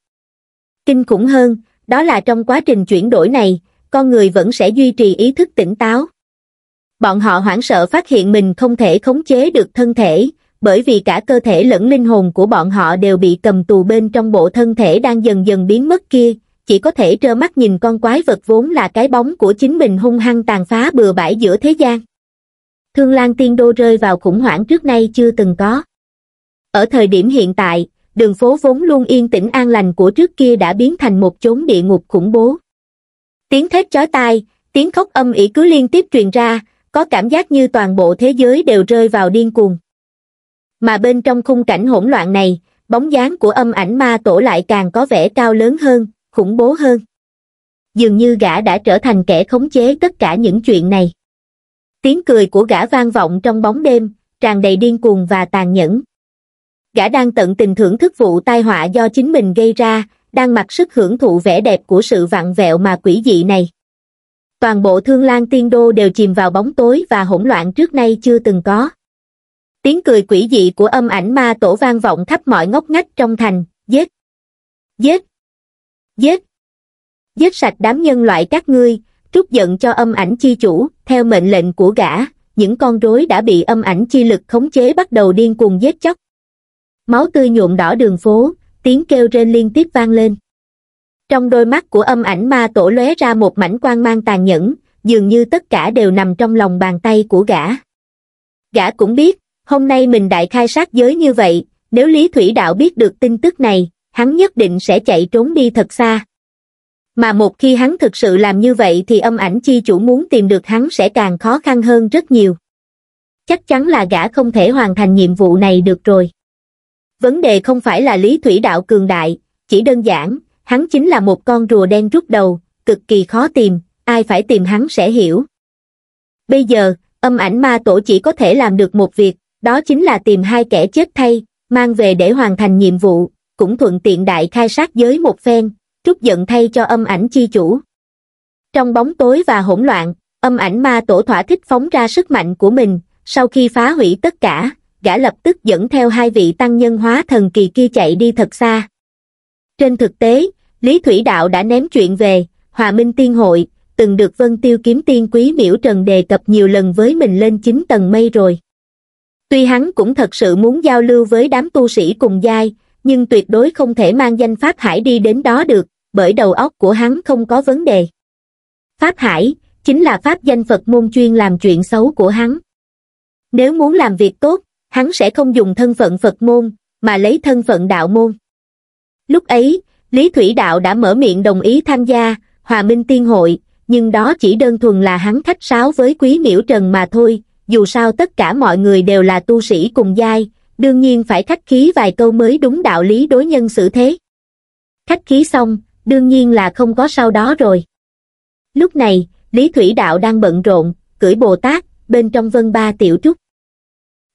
Kinh khủng hơn, đó là trong quá trình chuyển đổi này, con người vẫn sẽ duy trì ý thức tỉnh táo. Bọn họ hoảng sợ phát hiện mình không thể khống chế được thân thể, bởi vì cả cơ thể lẫn linh hồn của bọn họ đều bị cầm tù bên trong bộ thân thể đang dần dần biến mất kia, chỉ có thể trơ mắt nhìn con quái vật vốn là cái bóng của chính mình hung hăng tàn phá bừa bãi giữa thế gian. Thương Lan Tiên Đô rơi vào khủng hoảng trước nay chưa từng có. Ở thời điểm hiện tại, đường phố vốn luôn yên tĩnh an lành của trước kia đã biến thành một chốn địa ngục khủng bố. Tiếng thét chói tai, tiếng khóc âm ỉ cứ liên tiếp truyền ra, có cảm giác như toàn bộ thế giới đều rơi vào điên cuồng. Mà bên trong khung cảnh hỗn loạn này, bóng dáng của âm ảnh ma tổ lại càng có vẻ cao lớn hơn, khủng bố hơn. Dường như gã đã trở thành kẻ khống chế tất cả những chuyện này. Tiếng cười của gã vang vọng trong bóng đêm, tràn đầy điên cuồng và tàn nhẫn. Gã đang tận tình thưởng thức vụ tai họa do chính mình gây ra, đang mặc sức hưởng thụ vẻ đẹp của sự vặn vẹo mà quỷ dị này. Toàn bộ thương lan tiên đô đều chìm vào bóng tối và hỗn loạn trước nay chưa từng có. Tiếng cười quỷ dị của âm ảnh ma tổ vang vọng khắp mọi ngóc ngách trong thành, giết, giết, giết giết sạch đám nhân loại các ngươi trút giận cho âm ảnh chi chủ theo mệnh lệnh của gã những con rối đã bị âm ảnh chi lực khống chế bắt đầu điên cuồng giết chóc máu tươi nhuộm đỏ đường phố tiếng kêu rên liên tiếp vang lên trong đôi mắt của âm ảnh ma tổ lóe ra một mảnh quang mang tàn nhẫn dường như tất cả đều nằm trong lòng bàn tay của gã gã cũng biết hôm nay mình đại khai sát giới như vậy nếu lý thủy đạo biết được tin tức này hắn nhất định sẽ chạy trốn đi thật xa. Mà một khi hắn thực sự làm như vậy thì âm ảnh chi chủ muốn tìm được hắn sẽ càng khó khăn hơn rất nhiều. Chắc chắn là gã không thể hoàn thành nhiệm vụ này được rồi. Vấn đề không phải là lý thủy đạo cường đại, chỉ đơn giản, hắn chính là một con rùa đen rút đầu, cực kỳ khó tìm, ai phải tìm hắn sẽ hiểu. Bây giờ, âm ảnh ma tổ chỉ có thể làm được một việc, đó chính là tìm hai kẻ chết thay, mang về để hoàn thành nhiệm vụ, cũng thuận tiện đại khai sát giới một phen, trút giận thay cho âm ảnh chi chủ. Trong bóng tối và hỗn loạn, âm ảnh ma tổ thỏa thích phóng ra sức mạnh của mình, sau khi phá hủy tất cả, gã lập tức dẫn theo hai vị tăng nhân hóa thần kỳ kia chạy đi thật xa. Trên thực tế, Lý Thủy Đạo đã ném chuyện về, Hòa Minh Tiên Hội, từng được Vân Tiêu Kiếm Tiên Quý Miễu Trần đề cập nhiều lần với mình lên chính tầng mây rồi. Tuy hắn cũng thật sự muốn giao lưu với đám tu sĩ cùng giai, nhưng tuyệt đối không thể mang danh Pháp Hải đi đến đó được, bởi đầu óc của hắn không có vấn đề. Pháp Hải, chính là Pháp danh Phật môn chuyên làm chuyện xấu của hắn. Nếu muốn làm việc tốt, hắn sẽ không dùng thân phận Phật môn, mà lấy thân phận đạo môn. Lúc ấy, Lý Thủy Đạo đã mở miệng đồng ý tham gia, Hòa Minh Tiên Hội, nhưng đó chỉ đơn thuần là hắn khách sáo với Quý Miễu Trần mà thôi, dù sao tất cả mọi người đều là tu sĩ cùng giai, đương nhiên phải khách khí vài câu mới đúng đạo lý đối nhân xử thế. Khách khí xong, đương nhiên là không có sau đó rồi. Lúc này, Lý Thủy Đạo đang bận rộn, cưỡi Bồ Tát, bên trong vân ba tiểu trúc.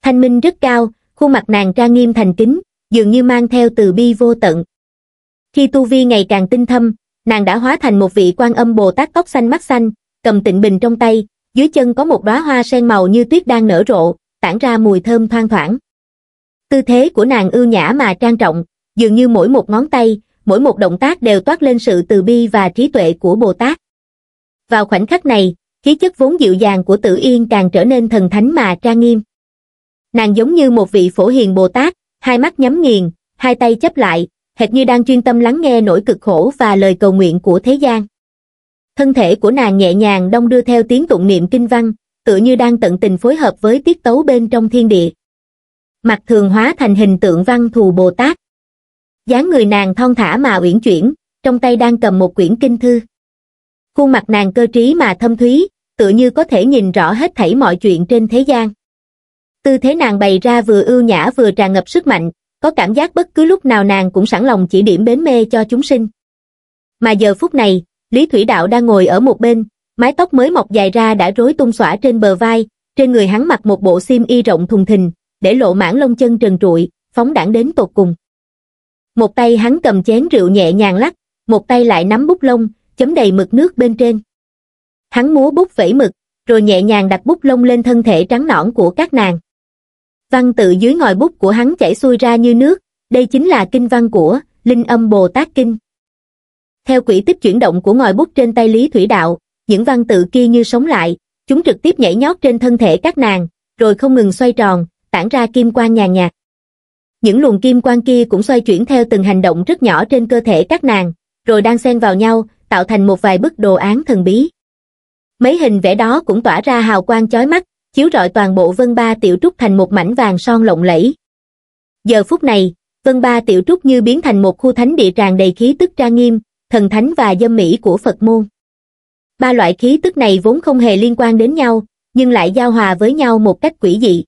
Thanh minh rất cao, khuôn mặt nàng tra nghiêm thành kính, dường như mang theo từ bi vô tận. Khi tu vi ngày càng tinh thâm, nàng đã hóa thành một vị quan âm Bồ Tát tóc xanh mắt xanh, cầm tịnh bình trong tay, dưới chân có một đóa hoa sen màu như tuyết đang nở rộ, tản ra mùi thơm thoang thoảng tư thế của nàng ưu nhã mà trang trọng dường như mỗi một ngón tay mỗi một động tác đều toát lên sự từ bi và trí tuệ của bồ tát vào khoảnh khắc này khí chất vốn dịu dàng của tử yên càng trở nên thần thánh mà trang nghiêm nàng giống như một vị phổ hiền bồ tát hai mắt nhắm nghiền hai tay chấp lại hệt như đang chuyên tâm lắng nghe nỗi cực khổ và lời cầu nguyện của thế gian thân thể của nàng nhẹ nhàng đông đưa theo tiếng tụng niệm kinh văn tựa như đang tận tình phối hợp với tiết tấu bên trong thiên địa mặt thường hóa thành hình tượng văn thù bồ tát dáng người nàng thon thả mà uyển chuyển trong tay đang cầm một quyển kinh thư khuôn mặt nàng cơ trí mà thâm thúy tựa như có thể nhìn rõ hết thảy mọi chuyện trên thế gian tư thế nàng bày ra vừa ưu nhã vừa tràn ngập sức mạnh có cảm giác bất cứ lúc nào nàng cũng sẵn lòng chỉ điểm bến mê cho chúng sinh mà giờ phút này lý thủy đạo đang ngồi ở một bên mái tóc mới mọc dài ra đã rối tung xõa trên bờ vai trên người hắn mặc một bộ xiêm y rộng thùng thình để lộ mảng lông chân trần trụi, phóng đảng đến tột cùng. Một tay hắn cầm chén rượu nhẹ nhàng lắc, một tay lại nắm bút lông, chấm đầy mực nước bên trên. Hắn múa bút vẫy mực, rồi nhẹ nhàng đặt bút lông lên thân thể trắng nõn của các nàng. Văn tự dưới ngòi bút của hắn chảy xuôi ra như nước, đây chính là kinh văn của Linh Âm Bồ Tát Kinh. Theo quỹ tích chuyển động của ngòi bút trên tay Lý Thủy Đạo, những văn tự kia như sống lại, chúng trực tiếp nhảy nhót trên thân thể các nàng, rồi không ngừng xoay tròn, tản ra kim quang nhàn nhạt. Những luồng kim quang kia cũng xoay chuyển theo từng hành động rất nhỏ trên cơ thể các nàng, rồi đang xen vào nhau, tạo thành một vài bức đồ án thần bí. Mấy hình vẽ đó cũng tỏa ra hào quang chói mắt, chiếu rọi toàn bộ Vân Ba Tiểu Trúc thành một mảnh vàng son lộng lẫy. Giờ phút này, Vân Ba Tiểu Trúc như biến thành một khu thánh địa tràn đầy khí tức trang nghiêm, thần thánh và dâm mỹ của Phật môn. Ba loại khí tức này vốn không hề liên quan đến nhau, nhưng lại giao hòa với nhau một cách quỷ dị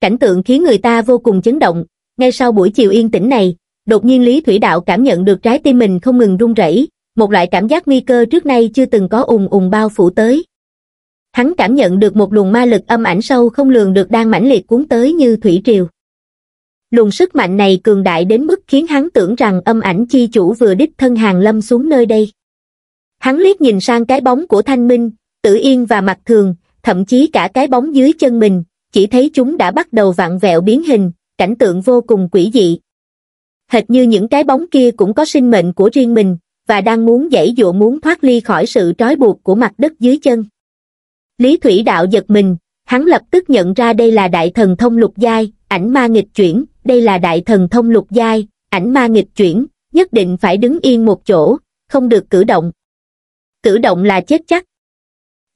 cảnh tượng khiến người ta vô cùng chấn động ngay sau buổi chiều yên tĩnh này đột nhiên lý thủy đạo cảm nhận được trái tim mình không ngừng rung rẩy một loại cảm giác nguy cơ trước nay chưa từng có ùng ùng bao phủ tới hắn cảm nhận được một luồng ma lực âm ảnh sâu không lường được đang mãnh liệt cuốn tới như thủy triều luồng sức mạnh này cường đại đến mức khiến hắn tưởng rằng âm ảnh chi chủ vừa đích thân hàng lâm xuống nơi đây hắn liếc nhìn sang cái bóng của thanh minh tử yên và mặt thường thậm chí cả cái bóng dưới chân mình chỉ thấy chúng đã bắt đầu vặn vẹo biến hình, cảnh tượng vô cùng quỷ dị. Hệt như những cái bóng kia cũng có sinh mệnh của riêng mình, và đang muốn dãy dụa muốn thoát ly khỏi sự trói buộc của mặt đất dưới chân. Lý Thủy Đạo giật mình, hắn lập tức nhận ra đây là đại thần thông lục giai, ảnh ma nghịch chuyển, đây là đại thần thông lục giai, ảnh ma nghịch chuyển, nhất định phải đứng yên một chỗ, không được cử động. Cử động là chết chắc.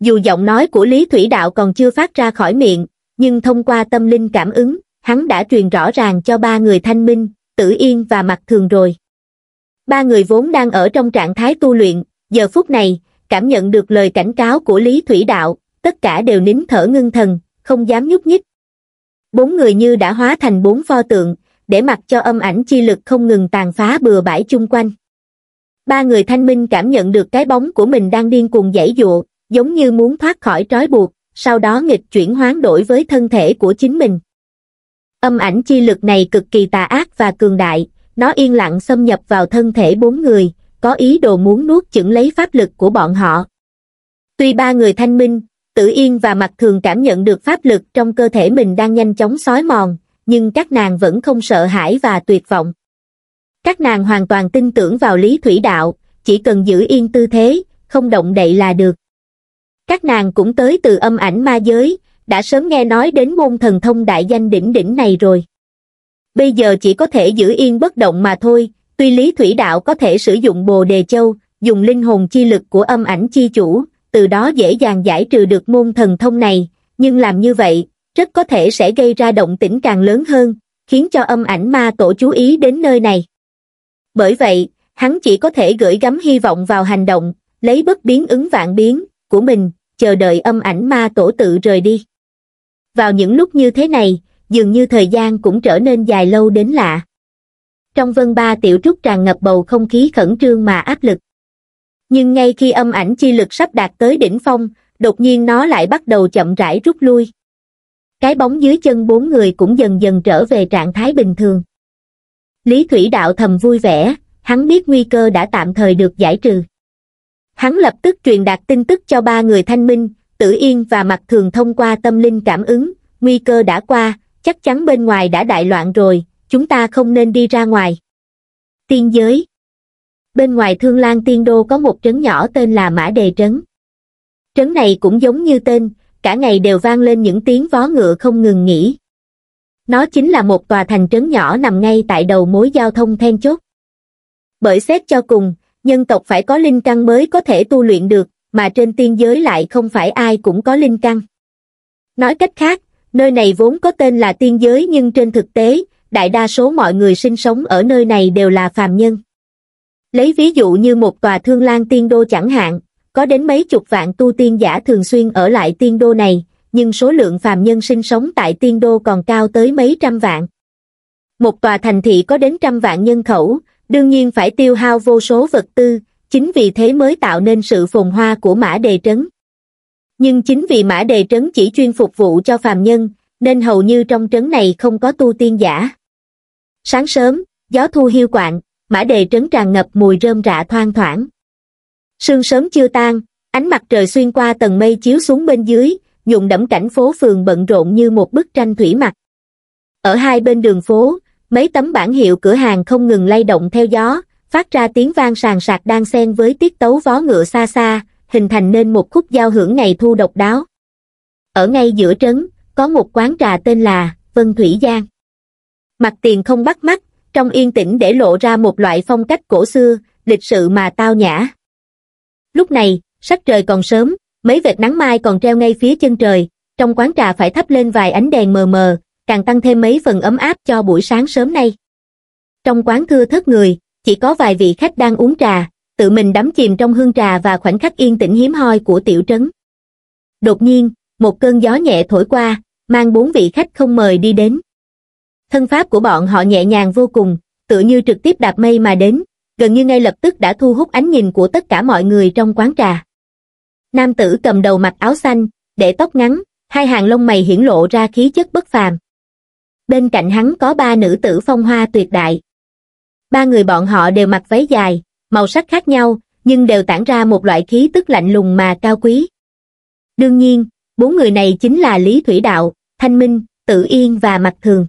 Dù giọng nói của Lý Thủy Đạo còn chưa phát ra khỏi miệng, nhưng thông qua tâm linh cảm ứng, hắn đã truyền rõ ràng cho ba người thanh minh, tử yên và mặt thường rồi. Ba người vốn đang ở trong trạng thái tu luyện, giờ phút này, cảm nhận được lời cảnh cáo của Lý Thủy Đạo, tất cả đều nín thở ngưng thần, không dám nhúc nhích. Bốn người như đã hóa thành bốn pho tượng, để mặc cho âm ảnh chi lực không ngừng tàn phá bừa bãi chung quanh. Ba người thanh minh cảm nhận được cái bóng của mình đang điên cuồng dãy dụa, giống như muốn thoát khỏi trói buộc, sau đó nghịch chuyển hoán đổi với thân thể của chính mình. Âm ảnh chi lực này cực kỳ tà ác và cường đại, nó yên lặng xâm nhập vào thân thể bốn người, có ý đồ muốn nuốt chửng lấy pháp lực của bọn họ. Tuy ba người thanh minh, Tử Yên và Mặt Thường cảm nhận được pháp lực trong cơ thể mình đang nhanh chóng xói mòn, nhưng các nàng vẫn không sợ hãi và tuyệt vọng. Các nàng hoàn toàn tin tưởng vào lý thủy đạo, chỉ cần giữ yên tư thế, không động đậy là được các nàng cũng tới từ âm ảnh ma giới, đã sớm nghe nói đến môn thần thông đại danh đỉnh đỉnh này rồi. Bây giờ chỉ có thể giữ yên bất động mà thôi, tuy Lý Thủy Đạo có thể sử dụng Bồ Đề Châu, dùng linh hồn chi lực của âm ảnh chi chủ, từ đó dễ dàng giải trừ được môn thần thông này, nhưng làm như vậy, rất có thể sẽ gây ra động tĩnh càng lớn hơn, khiến cho âm ảnh ma tổ chú ý đến nơi này. Bởi vậy, hắn chỉ có thể gửi gắm hy vọng vào hành động, lấy bất biến ứng vạn biến của mình, chờ đợi âm ảnh ma tổ tự rời đi. Vào những lúc như thế này, dường như thời gian cũng trở nên dài lâu đến lạ. Trong vân ba tiểu trúc tràn ngập bầu không khí khẩn trương mà áp lực. Nhưng ngay khi âm ảnh chi lực sắp đạt tới đỉnh phong, đột nhiên nó lại bắt đầu chậm rãi rút lui. Cái bóng dưới chân bốn người cũng dần dần trở về trạng thái bình thường. Lý Thủy Đạo thầm vui vẻ, hắn biết nguy cơ đã tạm thời được giải trừ hắn lập tức truyền đạt tin tức cho ba người thanh minh tử yên và mặt thường thông qua tâm linh cảm ứng nguy cơ đã qua chắc chắn bên ngoài đã đại loạn rồi chúng ta không nên đi ra ngoài tiên giới bên ngoài thương lan tiên đô có một trấn nhỏ tên là mã đề trấn trấn này cũng giống như tên cả ngày đều vang lên những tiếng vó ngựa không ngừng nghỉ nó chính là một tòa thành trấn nhỏ nằm ngay tại đầu mối giao thông then chốt bởi xét cho cùng nhân tộc phải có linh căn mới có thể tu luyện được mà trên tiên giới lại không phải ai cũng có linh căn nói cách khác nơi này vốn có tên là tiên giới nhưng trên thực tế đại đa số mọi người sinh sống ở nơi này đều là phàm nhân lấy ví dụ như một tòa thương lan tiên đô chẳng hạn có đến mấy chục vạn tu tiên giả thường xuyên ở lại tiên đô này nhưng số lượng phàm nhân sinh sống tại tiên đô còn cao tới mấy trăm vạn một tòa thành thị có đến trăm vạn nhân khẩu đương nhiên phải tiêu hao vô số vật tư chính vì thế mới tạo nên sự phồn hoa của mã đề trấn nhưng chính vì mã đề trấn chỉ chuyên phục vụ cho phàm nhân nên hầu như trong trấn này không có tu tiên giả sáng sớm gió thu hiu quạng mã đề trấn tràn ngập mùi rơm rạ thoang thoảng sương sớm chưa tan ánh mặt trời xuyên qua tầng mây chiếu xuống bên dưới nhuộm đẫm cảnh phố phường bận rộn như một bức tranh thủy mặc ở hai bên đường phố mấy tấm bản hiệu cửa hàng không ngừng lay động theo gió, phát ra tiếng vang sàn sạc đang xen với tiết tấu vó ngựa xa xa, hình thành nên một khúc giao hưởng ngày thu độc đáo. Ở ngay giữa trấn, có một quán trà tên là Vân Thủy Giang. Mặt tiền không bắt mắt, trong yên tĩnh để lộ ra một loại phong cách cổ xưa, lịch sự mà tao nhã. Lúc này, sắc trời còn sớm, mấy vệt nắng mai còn treo ngay phía chân trời, trong quán trà phải thắp lên vài ánh đèn mờ mờ, càng tăng thêm mấy phần ấm áp cho buổi sáng sớm nay. Trong quán thưa thất người, chỉ có vài vị khách đang uống trà, tự mình đắm chìm trong hương trà và khoảnh khắc yên tĩnh hiếm hoi của tiểu trấn. Đột nhiên, một cơn gió nhẹ thổi qua, mang bốn vị khách không mời đi đến. Thân pháp của bọn họ nhẹ nhàng vô cùng, tựa như trực tiếp đạp mây mà đến, gần như ngay lập tức đã thu hút ánh nhìn của tất cả mọi người trong quán trà. Nam tử cầm đầu mặc áo xanh, để tóc ngắn, hai hàng lông mày hiển lộ ra khí chất bất phàm bên cạnh hắn có ba nữ tử phong hoa tuyệt đại. Ba người bọn họ đều mặc váy dài, màu sắc khác nhau, nhưng đều tản ra một loại khí tức lạnh lùng mà cao quý. Đương nhiên, bốn người này chính là Lý Thủy Đạo, Thanh Minh, tử Yên và Mặt Thường.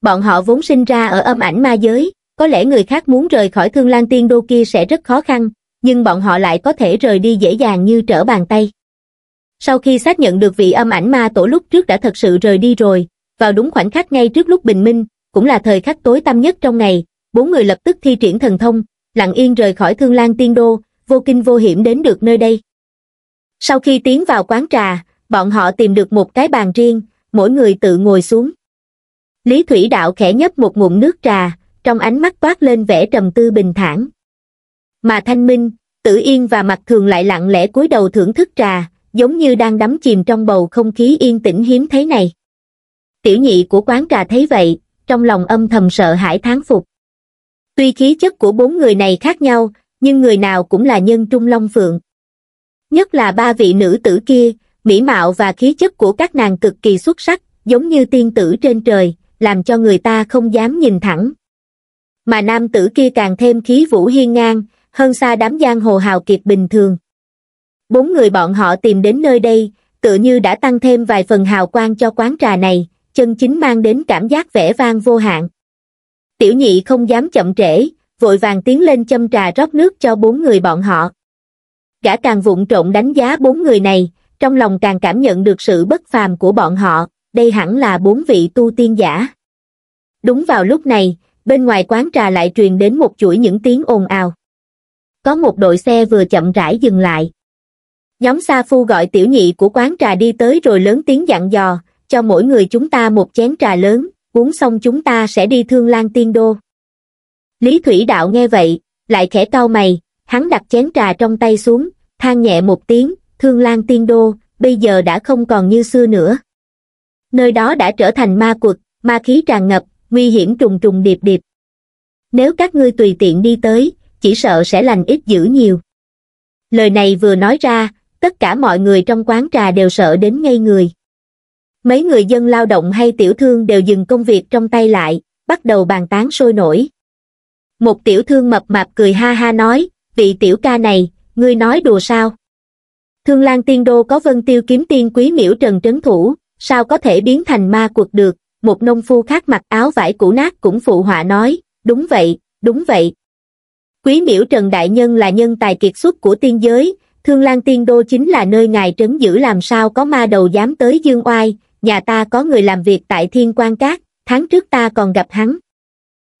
Bọn họ vốn sinh ra ở âm ảnh ma giới, có lẽ người khác muốn rời khỏi Thương Lan Tiên Đô kia sẽ rất khó khăn, nhưng bọn họ lại có thể rời đi dễ dàng như trở bàn tay. Sau khi xác nhận được vị âm ảnh ma tổ lúc trước đã thật sự rời đi rồi, vào đúng khoảnh khắc ngay trước lúc bình minh, cũng là thời khắc tối tăm nhất trong ngày, bốn người lập tức thi triển thần thông, lặng yên rời khỏi Thương Lan Tiên Đô, vô kinh vô hiểm đến được nơi đây. Sau khi tiến vào quán trà, bọn họ tìm được một cái bàn riêng, mỗi người tự ngồi xuống. Lý Thủy Đạo khẽ nhấp một ngụm nước trà, trong ánh mắt toát lên vẻ trầm tư bình thản. Mà Thanh Minh, Tử Yên và Mặt Thường lại lặng lẽ cúi đầu thưởng thức trà, giống như đang đắm chìm trong bầu không khí yên tĩnh hiếm thấy này tiểu nhị của quán trà thấy vậy trong lòng âm thầm sợ hãi thán phục tuy khí chất của bốn người này khác nhau nhưng người nào cũng là nhân trung long phượng nhất là ba vị nữ tử kia mỹ mạo và khí chất của các nàng cực kỳ xuất sắc giống như tiên tử trên trời làm cho người ta không dám nhìn thẳng mà nam tử kia càng thêm khí vũ hiên ngang hơn xa đám giang hồ hào kiệt bình thường bốn người bọn họ tìm đến nơi đây tựa như đã tăng thêm vài phần hào quang cho quán trà này chân chính mang đến cảm giác vẻ vang vô hạn tiểu nhị không dám chậm trễ vội vàng tiến lên châm trà rót nước cho bốn người bọn họ gã càng vụng trộn đánh giá bốn người này trong lòng càng cảm nhận được sự bất phàm của bọn họ đây hẳn là bốn vị tu tiên giả đúng vào lúc này bên ngoài quán trà lại truyền đến một chuỗi những tiếng ồn ào có một đội xe vừa chậm rãi dừng lại nhóm sa phu gọi tiểu nhị của quán trà đi tới rồi lớn tiếng dặn dò cho mỗi người chúng ta một chén trà lớn uống xong chúng ta sẽ đi thương lan tiên đô lý thủy đạo nghe vậy lại khẽ cau mày hắn đặt chén trà trong tay xuống than nhẹ một tiếng thương lan tiên đô bây giờ đã không còn như xưa nữa nơi đó đã trở thành ma quật ma khí tràn ngập nguy hiểm trùng trùng điệp điệp nếu các ngươi tùy tiện đi tới chỉ sợ sẽ lành ít dữ nhiều lời này vừa nói ra tất cả mọi người trong quán trà đều sợ đến ngây người Mấy người dân lao động hay tiểu thương đều dừng công việc trong tay lại, bắt đầu bàn tán sôi nổi. Một tiểu thương mập mạp cười ha ha nói, vị tiểu ca này, ngươi nói đùa sao? Thương Lan Tiên Đô có vân tiêu kiếm tiên quý miễu trần trấn thủ, sao có thể biến thành ma quật được? Một nông phu khác mặc áo vải cũ nát cũng phụ họa nói, đúng vậy, đúng vậy. Quý miễu Trần Đại Nhân là nhân tài kiệt xuất của tiên giới, Thương Lan Tiên Đô chính là nơi ngài trấn giữ làm sao có ma đầu dám tới dương oai, nhà ta có người làm việc tại thiên quan cát tháng trước ta còn gặp hắn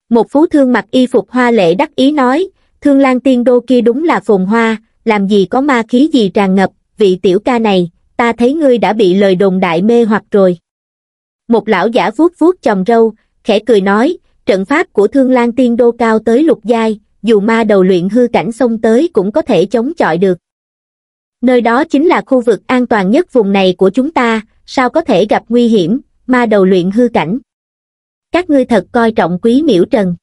một phú thương mặc y phục hoa lệ đắc ý nói thương lan tiên đô kia đúng là phồn hoa làm gì có ma khí gì tràn ngập vị tiểu ca này ta thấy ngươi đã bị lời đồn đại mê hoặc rồi một lão giả vuốt vuốt chồng râu khẽ cười nói trận pháp của thương lan tiên đô cao tới lục giai dù ma đầu luyện hư cảnh xông tới cũng có thể chống chọi được nơi đó chính là khu vực an toàn nhất vùng này của chúng ta sao có thể gặp nguy hiểm, ma đầu luyện hư cảnh. Các ngươi thật coi trọng quý miễu trần.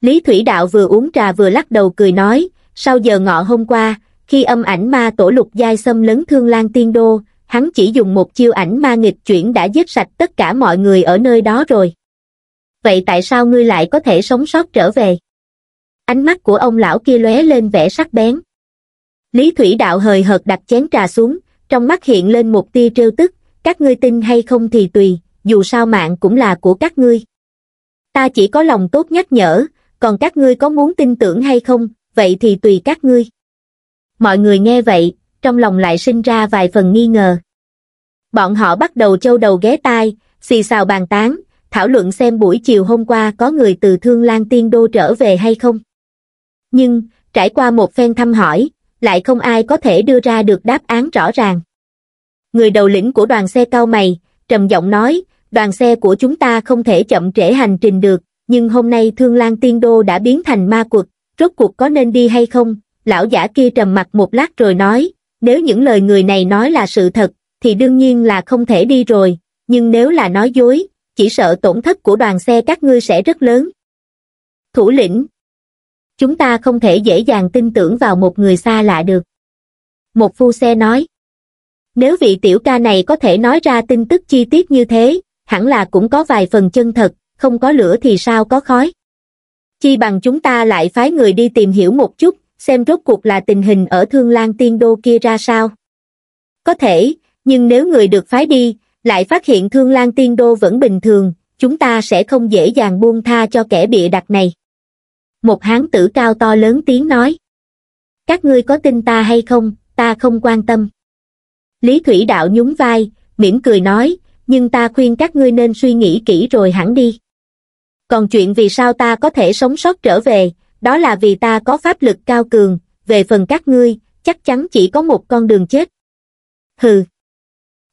Lý Thủy Đạo vừa uống trà vừa lắc đầu cười nói, sau giờ ngọ hôm qua, khi âm ảnh ma tổ lục giai xâm lấn thương lan tiên đô, hắn chỉ dùng một chiêu ảnh ma nghịch chuyển đã giết sạch tất cả mọi người ở nơi đó rồi. Vậy tại sao ngươi lại có thể sống sót trở về? Ánh mắt của ông lão kia lóe lên vẻ sắc bén. Lý Thủy Đạo hời hợt đặt chén trà xuống, trong mắt hiện lên một tia trêu tức, các ngươi tin hay không thì tùy, dù sao mạng cũng là của các ngươi. Ta chỉ có lòng tốt nhắc nhở, còn các ngươi có muốn tin tưởng hay không, vậy thì tùy các ngươi. Mọi người nghe vậy, trong lòng lại sinh ra vài phần nghi ngờ. Bọn họ bắt đầu châu đầu ghé tai, xì xào bàn tán, thảo luận xem buổi chiều hôm qua có người từ Thương Lan Tiên Đô trở về hay không. Nhưng, trải qua một phen thăm hỏi, lại không ai có thể đưa ra được đáp án rõ ràng người đầu lĩnh của đoàn xe cao mày trầm giọng nói đoàn xe của chúng ta không thể chậm trễ hành trình được nhưng hôm nay thương lan tiên đô đã biến thành ma quật rốt cuộc có nên đi hay không lão giả kia trầm mặt một lát rồi nói nếu những lời người này nói là sự thật thì đương nhiên là không thể đi rồi nhưng nếu là nói dối chỉ sợ tổn thất của đoàn xe các ngươi sẽ rất lớn thủ lĩnh chúng ta không thể dễ dàng tin tưởng vào một người xa lạ được một phu xe nói nếu vị tiểu ca này có thể nói ra tin tức chi tiết như thế, hẳn là cũng có vài phần chân thật, không có lửa thì sao có khói. Chi bằng chúng ta lại phái người đi tìm hiểu một chút, xem rốt cuộc là tình hình ở Thương Lan Tiên Đô kia ra sao. Có thể, nhưng nếu người được phái đi, lại phát hiện Thương Lan Tiên Đô vẫn bình thường, chúng ta sẽ không dễ dàng buông tha cho kẻ bịa đặt này. Một hán tử cao to lớn tiếng nói. Các ngươi có tin ta hay không, ta không quan tâm. Lý Thủy Đạo nhún vai, mỉm cười nói, nhưng ta khuyên các ngươi nên suy nghĩ kỹ rồi hẳn đi. Còn chuyện vì sao ta có thể sống sót trở về, đó là vì ta có pháp lực cao cường, về phần các ngươi, chắc chắn chỉ có một con đường chết. Hừ.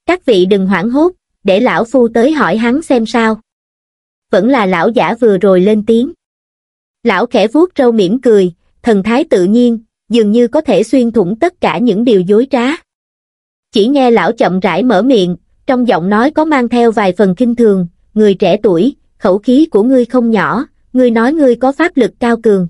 Các vị đừng hoảng hốt, để lão phu tới hỏi hắn xem sao. Vẫn là lão giả vừa rồi lên tiếng. Lão khẽ vuốt râu mỉm cười, thần thái tự nhiên, dường như có thể xuyên thủng tất cả những điều dối trá chỉ nghe lão chậm rãi mở miệng trong giọng nói có mang theo vài phần kinh thường người trẻ tuổi khẩu khí của ngươi không nhỏ ngươi nói ngươi có pháp lực cao cường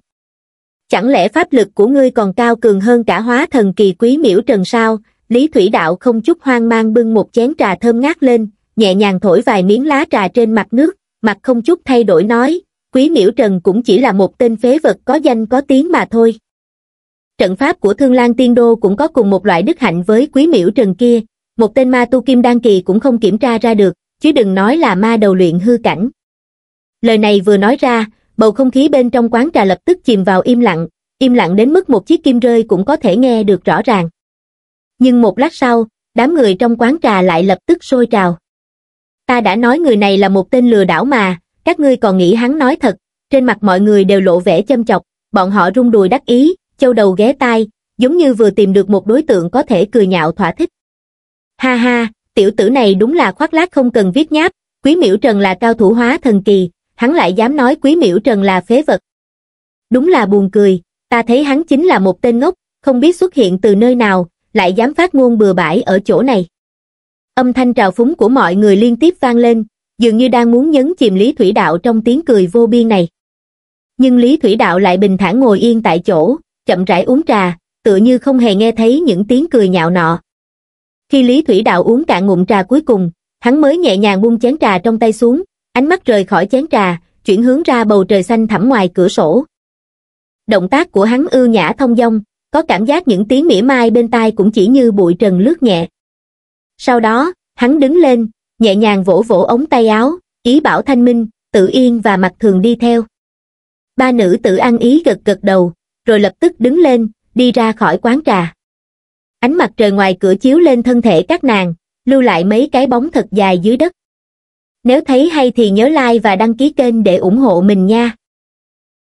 chẳng lẽ pháp lực của ngươi còn cao cường hơn cả hóa thần kỳ quý miễu trần sao lý thủy đạo không chút hoang mang bưng một chén trà thơm ngát lên nhẹ nhàng thổi vài miếng lá trà trên mặt nước mặt không chút thay đổi nói quý miễu trần cũng chỉ là một tên phế vật có danh có tiếng mà thôi trận pháp của Thương Lan Tiên Đô cũng có cùng một loại đức hạnh với quý miễu trần kia, một tên ma tu kim đan kỳ cũng không kiểm tra ra được, chứ đừng nói là ma đầu luyện hư cảnh. Lời này vừa nói ra, bầu không khí bên trong quán trà lập tức chìm vào im lặng, im lặng đến mức một chiếc kim rơi cũng có thể nghe được rõ ràng. Nhưng một lát sau, đám người trong quán trà lại lập tức sôi trào. Ta đã nói người này là một tên lừa đảo mà, các ngươi còn nghĩ hắn nói thật, trên mặt mọi người đều lộ vẻ châm chọc, bọn họ rung đùi đắc ý, châu đầu ghé tai, giống như vừa tìm được một đối tượng có thể cười nhạo thỏa thích. Ha ha, tiểu tử này đúng là khoác lác không cần viết nháp, quý miễu trần là cao thủ hóa thần kỳ, hắn lại dám nói quý miễu trần là phế vật. Đúng là buồn cười, ta thấy hắn chính là một tên ngốc, không biết xuất hiện từ nơi nào, lại dám phát ngôn bừa bãi ở chỗ này. Âm thanh trào phúng của mọi người liên tiếp vang lên, dường như đang muốn nhấn chìm Lý Thủy Đạo trong tiếng cười vô biên này. Nhưng Lý Thủy Đạo lại bình thản ngồi yên tại chỗ, chậm rãi uống trà, tựa như không hề nghe thấy những tiếng cười nhạo nọ. Khi Lý Thủy Đạo uống cạn ngụm trà cuối cùng, hắn mới nhẹ nhàng buông chén trà trong tay xuống, ánh mắt rời khỏi chén trà, chuyển hướng ra bầu trời xanh thẳm ngoài cửa sổ. Động tác của hắn ư nhã thông dong, có cảm giác những tiếng mỉa mai bên tai cũng chỉ như bụi trần lướt nhẹ. Sau đó, hắn đứng lên, nhẹ nhàng vỗ vỗ ống tay áo, ý bảo thanh minh, tự yên và mặt thường đi theo. Ba nữ tử ăn ý gật gật đầu, rồi lập tức đứng lên, đi ra khỏi quán trà. Ánh mặt trời ngoài cửa chiếu lên thân thể các nàng, lưu lại mấy cái bóng thật dài dưới đất. Nếu thấy hay thì nhớ like và đăng ký kênh để ủng hộ mình nha.